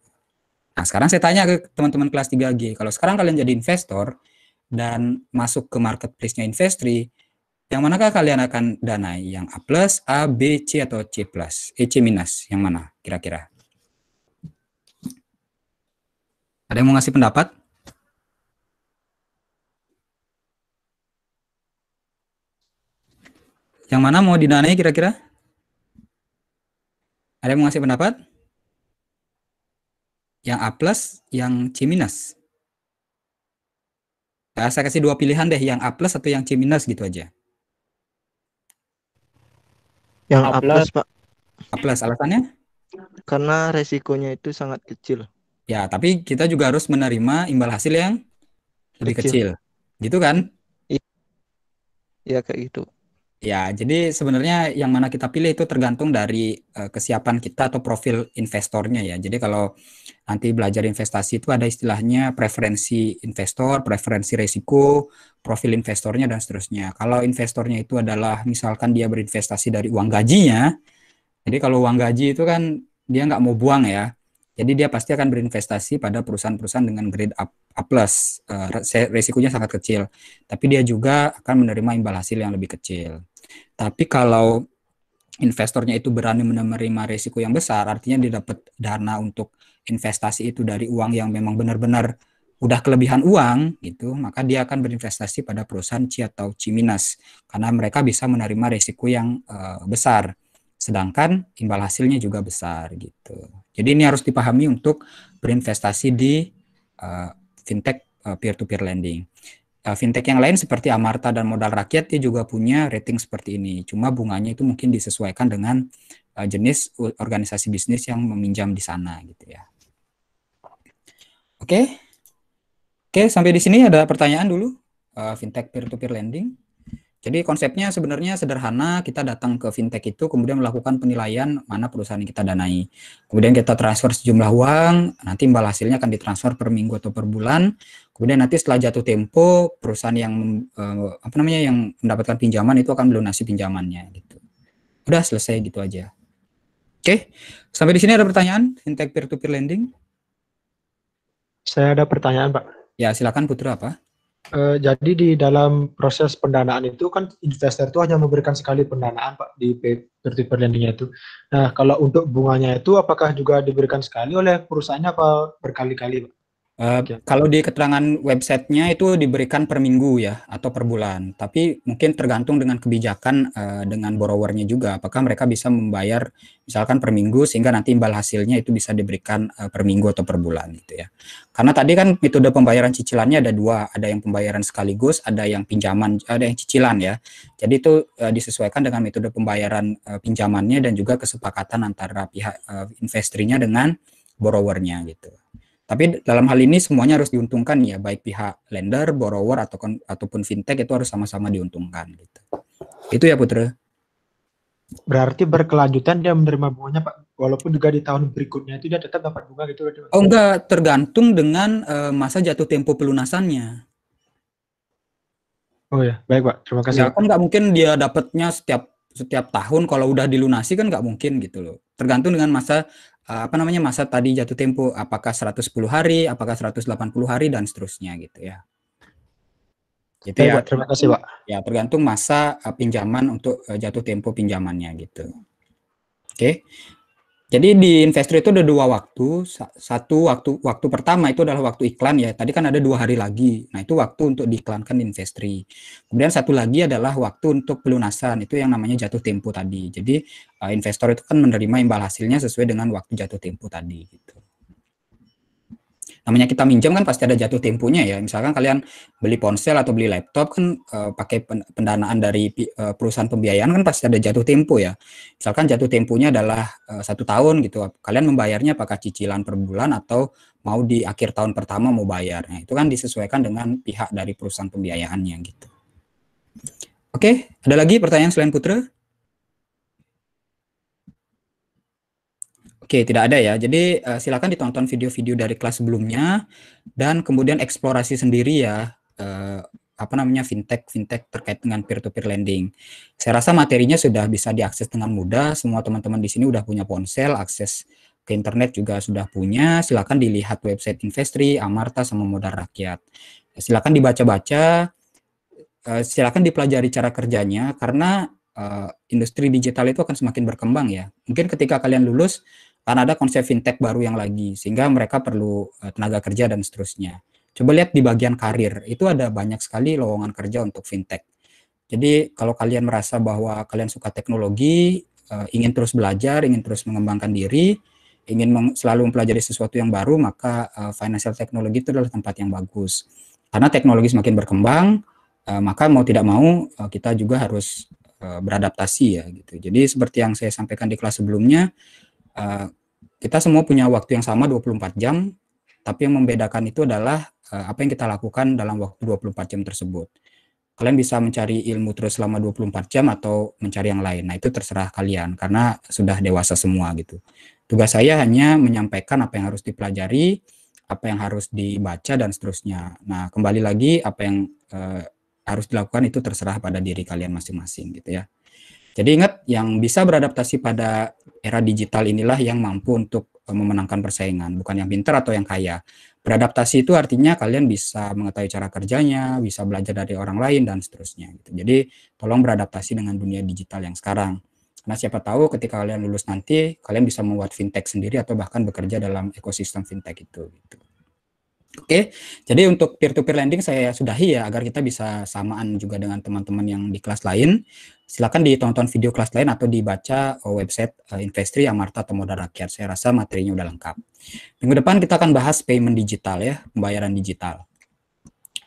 Nah, sekarang saya tanya ke teman-teman kelas 3G, kalau sekarang kalian jadi investor dan masuk ke marketplace-nya Investri, yang manakah kalian akan danai? Yang A+, A, B, C atau C+, E C-, yang mana kira-kira? Ada yang mau ngasih pendapat? Yang mana mau dinanai kira-kira? Ada yang mau ngasih pendapat? Yang A+, plus, yang C-. minus. Nah, saya kasih dua pilihan deh, yang A+, plus atau yang C- minus gitu aja. Yang A+, plus, A Pak. A+, plus, alasannya? Karena resikonya itu sangat kecil. Ya, tapi kita juga harus menerima imbal hasil yang lebih kecil. kecil. Gitu kan? Iya, iya kayak gitu. Ya, jadi sebenarnya yang mana kita pilih itu tergantung dari uh, kesiapan kita atau profil investornya ya. Jadi kalau nanti belajar investasi itu ada istilahnya preferensi investor, preferensi risiko, profil investornya dan seterusnya. Kalau investornya itu adalah misalkan dia berinvestasi dari uang gajinya, jadi kalau uang gaji itu kan dia nggak mau buang ya. Jadi dia pasti akan berinvestasi pada perusahaan-perusahaan dengan grade A, A plus, uh, resikonya sangat kecil. Tapi dia juga akan menerima imbal hasil yang lebih kecil. Tapi kalau investornya itu berani menerima resiko yang besar, artinya dia dapat dana untuk investasi itu dari uang yang memang benar-benar udah kelebihan uang gitu, maka dia akan berinvestasi pada perusahaan C atau C minus karena mereka bisa menerima resiko yang uh, besar, sedangkan imbal hasilnya juga besar gitu. Jadi ini harus dipahami untuk berinvestasi di uh, fintech eh, peer-to-peer lending. Uh, fintech yang lain seperti Amarta dan Modal Rakyat dia juga punya rating seperti ini. Cuma bunganya itu mungkin disesuaikan dengan uh, jenis organisasi bisnis yang meminjam di sana gitu ya. Oke. Okay. Oke, okay, sampai di sini ada pertanyaan dulu. Uh, fintech peer-to-peer lending. Jadi konsepnya sebenarnya sederhana, kita datang ke fintech itu kemudian melakukan penilaian mana perusahaan yang kita danai. Kemudian kita transfer sejumlah uang, nanti imbal hasilnya akan ditransfer per minggu atau per bulan. Kemudian nanti setelah jatuh tempo, perusahaan yang eh, apa namanya yang mendapatkan pinjaman itu akan melunasi pinjamannya gitu. Udah selesai gitu aja. Oke. Sampai di sini ada pertanyaan fintech peer to peer lending? Saya ada pertanyaan, Pak. Ya, silakan Putra apa? Uh, jadi di dalam proses pendanaan itu kan investor itu hanya memberikan sekali pendanaan Pak di peer to lendingnya itu. Nah kalau untuk bunganya itu apakah juga diberikan sekali oleh perusahaannya apa berkali-kali Pak? Uh, eh, okay. Kalau di keterangan websitenya itu diberikan per minggu ya atau per bulan, tapi mungkin tergantung dengan kebijakan uh, dengan borrowernya juga. Apakah mereka bisa membayar misalkan per minggu sehingga nanti imbal hasilnya itu bisa diberikan uh, per minggu atau per bulan gitu ya. Karena tadi kan metode pembayaran cicilannya ada dua, ada yang pembayaran sekaligus, ada yang pinjaman, ada yang cicilan ya. Jadi itu uh, disesuaikan dengan metode pembayaran uh, pinjamannya dan juga kesepakatan antara pihak uh, investrinya dengan borrowernya gitu. Tapi dalam hal ini semuanya harus diuntungkan ya, baik pihak lender, borrower ataupun ataupun fintech itu harus sama-sama diuntungkan gitu. Itu ya Putra. Berarti berkelanjutan dia menerima bunganya Pak, walaupun juga di tahun berikutnya itu dia tetap dapat bunga gitu. Oh enggak, tergantung dengan uh, masa jatuh tempo pelunasannya. Oh ya, baik Pak. Terima kasih. Ya, kan enggak mungkin dia dapatnya setiap setiap tahun kalau udah dilunasi kan enggak mungkin gitu loh. Tergantung dengan masa Eh, apa namanya masa tadi jatuh tempo apakah 110 hari apakah 180 hari dan seterusnya gitu ya gitu ya, ya terima kasih pak ya tergantung masa eh, pinjaman untuk eh, jatuh tempo pinjamannya gitu oke jadi di investor itu ada dua waktu. Satu waktu waktu pertama itu adalah waktu iklan ya. Tadi kan ada dua hari lagi. Nah itu waktu untuk diiklankan di investri. Kemudian satu lagi adalah waktu untuk pelunasan. Itu yang namanya jatuh tempo tadi. Jadi eh, investor itu kan menerima imbal hasilnya sesuai dengan waktu jatuh tempo tadi. Gitu namanya kita minjam kan pasti ada jatuh temponya ya. Misalkan kalian beli ponsel atau beli laptop kan e, pakai pendanaan dari e, perusahaan pembiayaan kan pasti ada jatuh tempo ya. Misalkan jatuh temponya adalah e, satu tahun gitu. Kalian membayarnya apakah cicilan per bulan atau mau di akhir tahun pertama mau bayar. Nah, itu kan disesuaikan dengan pihak dari perusahaan pembiayaannya gitu. Oke, ada lagi pertanyaan selain Putra? Oke, tidak ada ya. Jadi uh, silakan ditonton video-video dari kelas sebelumnya dan kemudian eksplorasi sendiri ya uh, apa namanya fintech fintech terkait dengan peer-to-peer lending. Saya rasa materinya sudah bisa diakses dengan mudah. Semua teman-teman di sini sudah punya ponsel, akses ke internet juga sudah punya. Silakan dilihat website Investri, Amarta, sama Modal Rakyat. Silakan dibaca-baca. Eh, silakan dipelajari cara kerjanya karena industri digital itu akan semakin berkembang ya. Mungkin ketika kalian lulus karena ada konsep fintech baru yang lagi sehingga mereka perlu eh, tenaga kerja dan seterusnya. Coba lihat di bagian karir, itu ada banyak sekali lowongan kerja untuk fintech. Jadi kalau kalian merasa bahwa kalian suka teknologi, eh, ingin terus belajar, ingin terus mengembangkan diri, ingin selalu mempelajari sesuatu yang baru, maka eh, financial technology itu adalah tempat yang bagus. Karena teknologi semakin berkembang, maka mau tidak mau kita juga harus beradaptasi ya gitu. Jadi seperti yang saya sampaikan di kelas sebelumnya, uh, kita semua punya waktu yang sama 24 jam, tapi yang membedakan itu adalah uh, apa yang kita lakukan dalam waktu 24 jam tersebut. Kalian bisa mencari ilmu terus selama 24 jam atau mencari yang lain. Nah, itu terserah kalian karena sudah dewasa semua gitu. Tugas saya hanya menyampaikan apa yang harus dipelajari, apa yang harus dibaca dan seterusnya. Nah, kembali lagi apa yang uh, harus dilakukan itu terserah pada diri kalian masing-masing gitu ya. Jadi ingat yang bisa beradaptasi pada era digital inilah yang mampu untuk e, memenangkan persaingan, bukan yang pintar atau yang kaya. Beradaptasi itu artinya kalian bisa mengetahui cara kerjanya, bisa belajar dari orang lain dan seterusnya. Gitu. Jadi tolong beradaptasi dengan dunia digital yang sekarang. Karena siapa tahu ketika kalian lulus nanti kalian bisa membuat fintech sendiri atau bahkan bekerja dalam ekosistem fintech itu. Gitu. Oke, jadi untuk peer-to-peer -peer lending saya sudahi ya agar kita bisa samaan juga dengan teman-teman yang di kelas lain. Silakan ditonton video kelas lain atau dibaca eh, website uh, Investri Amarta atau Modal Rakyat. Saya rasa materinya udah lengkap. Minggu depan kita akan bahas payment digital ya, pembayaran digital.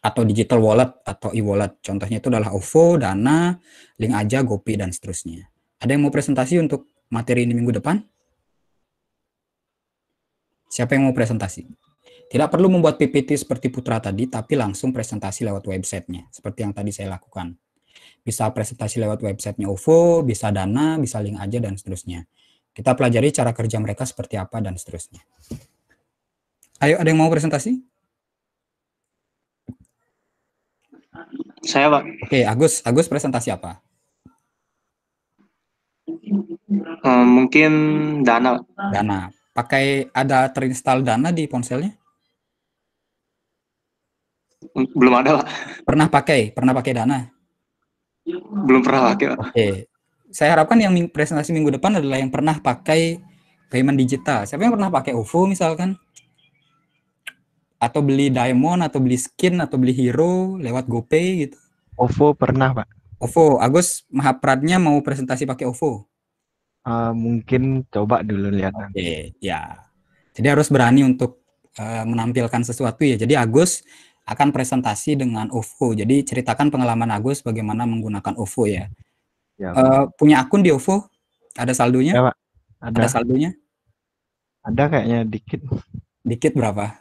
Atau digital wallet atau e-wallet. Contohnya itu adalah OVO, Dana, Link Aja, Gopi, dan seterusnya. Ada yang mau presentasi untuk materi ini minggu depan? Siapa yang mau presentasi? Tidak perlu membuat PPT seperti Putra tadi, tapi langsung presentasi lewat websitenya, seperti yang tadi saya lakukan. Bisa presentasi lewat websitenya OVO, bisa Dana, bisa link aja, dan seterusnya. Kita pelajari cara kerja mereka seperti apa, dan seterusnya. Ayo, ada yang mau presentasi? Saya, Pak. Oke, Agus. Agus presentasi apa? Eh, mungkin Dana. Dana. Pakai ada terinstall Dana di ponselnya? Belum ada lah. Pernah pakai? Pernah pakai Dana? Belum pernah pakai. Oke. Okay. Saya harapkan yang presentasi minggu depan adalah yang pernah pakai payment digital. Siapa yang pernah pakai OVO misalkan? Atau beli diamond, atau beli skin, atau beli hero lewat GoPay gitu? OVO pernah, Pak. OVO. Agus Mahapradnya mau presentasi pakai OVO? Uh, eh, mungkin coba dulu lihat okay, ya. Jadi harus berani untuk eh, menampilkan sesuatu ya. Jadi Agus akan presentasi dengan OVO. Jadi ceritakan pengalaman Agus bagaimana menggunakan OVO ya. ya uh, punya akun di OVO, Ada saldonya? Ya, Ada. ada saldonya? Ada kayaknya dikit. Dikit berapa?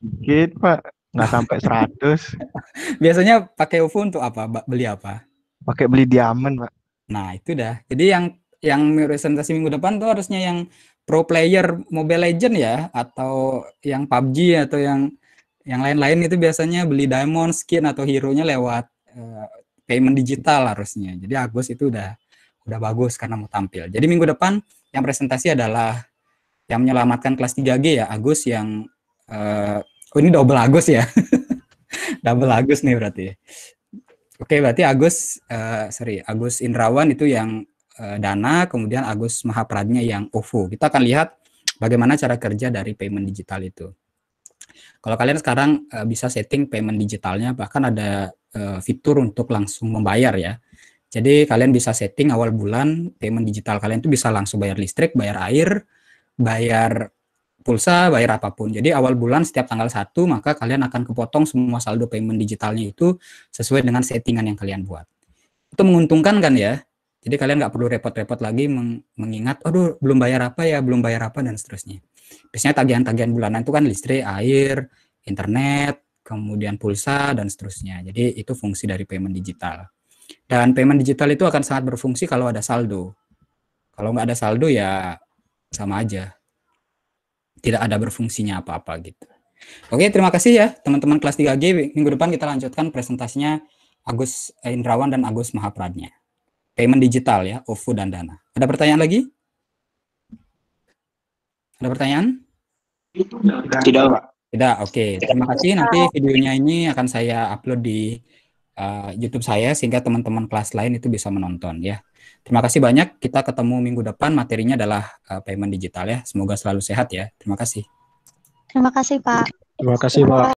Dikit Pak, nggak sampai 100. [laughs] Biasanya pakai OVO untuk apa? Beli apa? Pakai beli diamond Pak. Nah itu dah. Jadi yang yang presentasi minggu depan tuh harusnya yang pro player Mobile Legend ya atau yang PUBG atau yang yang lain-lain itu biasanya beli diamond skin atau hero-nya lewat uh, payment digital harusnya. Jadi Agus itu udah udah bagus karena mau tampil. Jadi minggu depan yang presentasi adalah yang menyelamatkan kelas 3G ya Agus yang uh, oh ini double Agus ya. [laughs] double Agus nih berarti. Oke, berarti Agus uh, sorry, Agus Indrawan itu yang uh, Dana, kemudian Agus Mahapradnya yang OVO. Kita akan lihat bagaimana cara kerja dari payment digital itu. Kalau kalian sekarang uh, bisa setting payment digitalnya, bahkan ada uh, fitur untuk langsung membayar ya. Jadi kalian bisa setting awal bulan payment digital kalian itu bisa langsung bayar listrik, bayar air, bayar pulsa, bayar apapun. Jadi awal bulan setiap tanggal 1 maka kalian akan kepotong semua saldo payment digitalnya itu sesuai dengan settingan yang kalian buat. Itu menguntungkan kan ya? Jadi kalian nggak perlu repot-repot lagi mengingat, aduh belum bayar apa ya, belum bayar apa dan seterusnya biasanya tagihan-tagihan bulanan itu kan listrik, air, internet, kemudian pulsa dan seterusnya. Jadi itu fungsi dari payment digital. Dan payment digital itu akan sangat berfungsi kalau ada saldo. Kalau nggak ada saldo ya sama aja. Tidak ada berfungsinya apa-apa gitu. Oke, terima kasih ya teman-teman kelas 3G. Minggu depan kita lanjutkan presentasinya Agus Indrawan dan Agus Mahapradnya. Payment digital ya, OVO dan Dana. Ada pertanyaan lagi? Ada pertanyaan? Tidak, Pak. Tidak, oke. Okay. Terima kasih. Nanti videonya ini akan saya upload di uh, YouTube saya sehingga teman-teman kelas lain itu bisa menonton ya. Terima kasih banyak. Kita ketemu minggu depan. Materinya adalah uh, payment digital ya. Semoga selalu sehat ya. Terima kasih. Terima kasih, Pak. Terima kasih, Pak.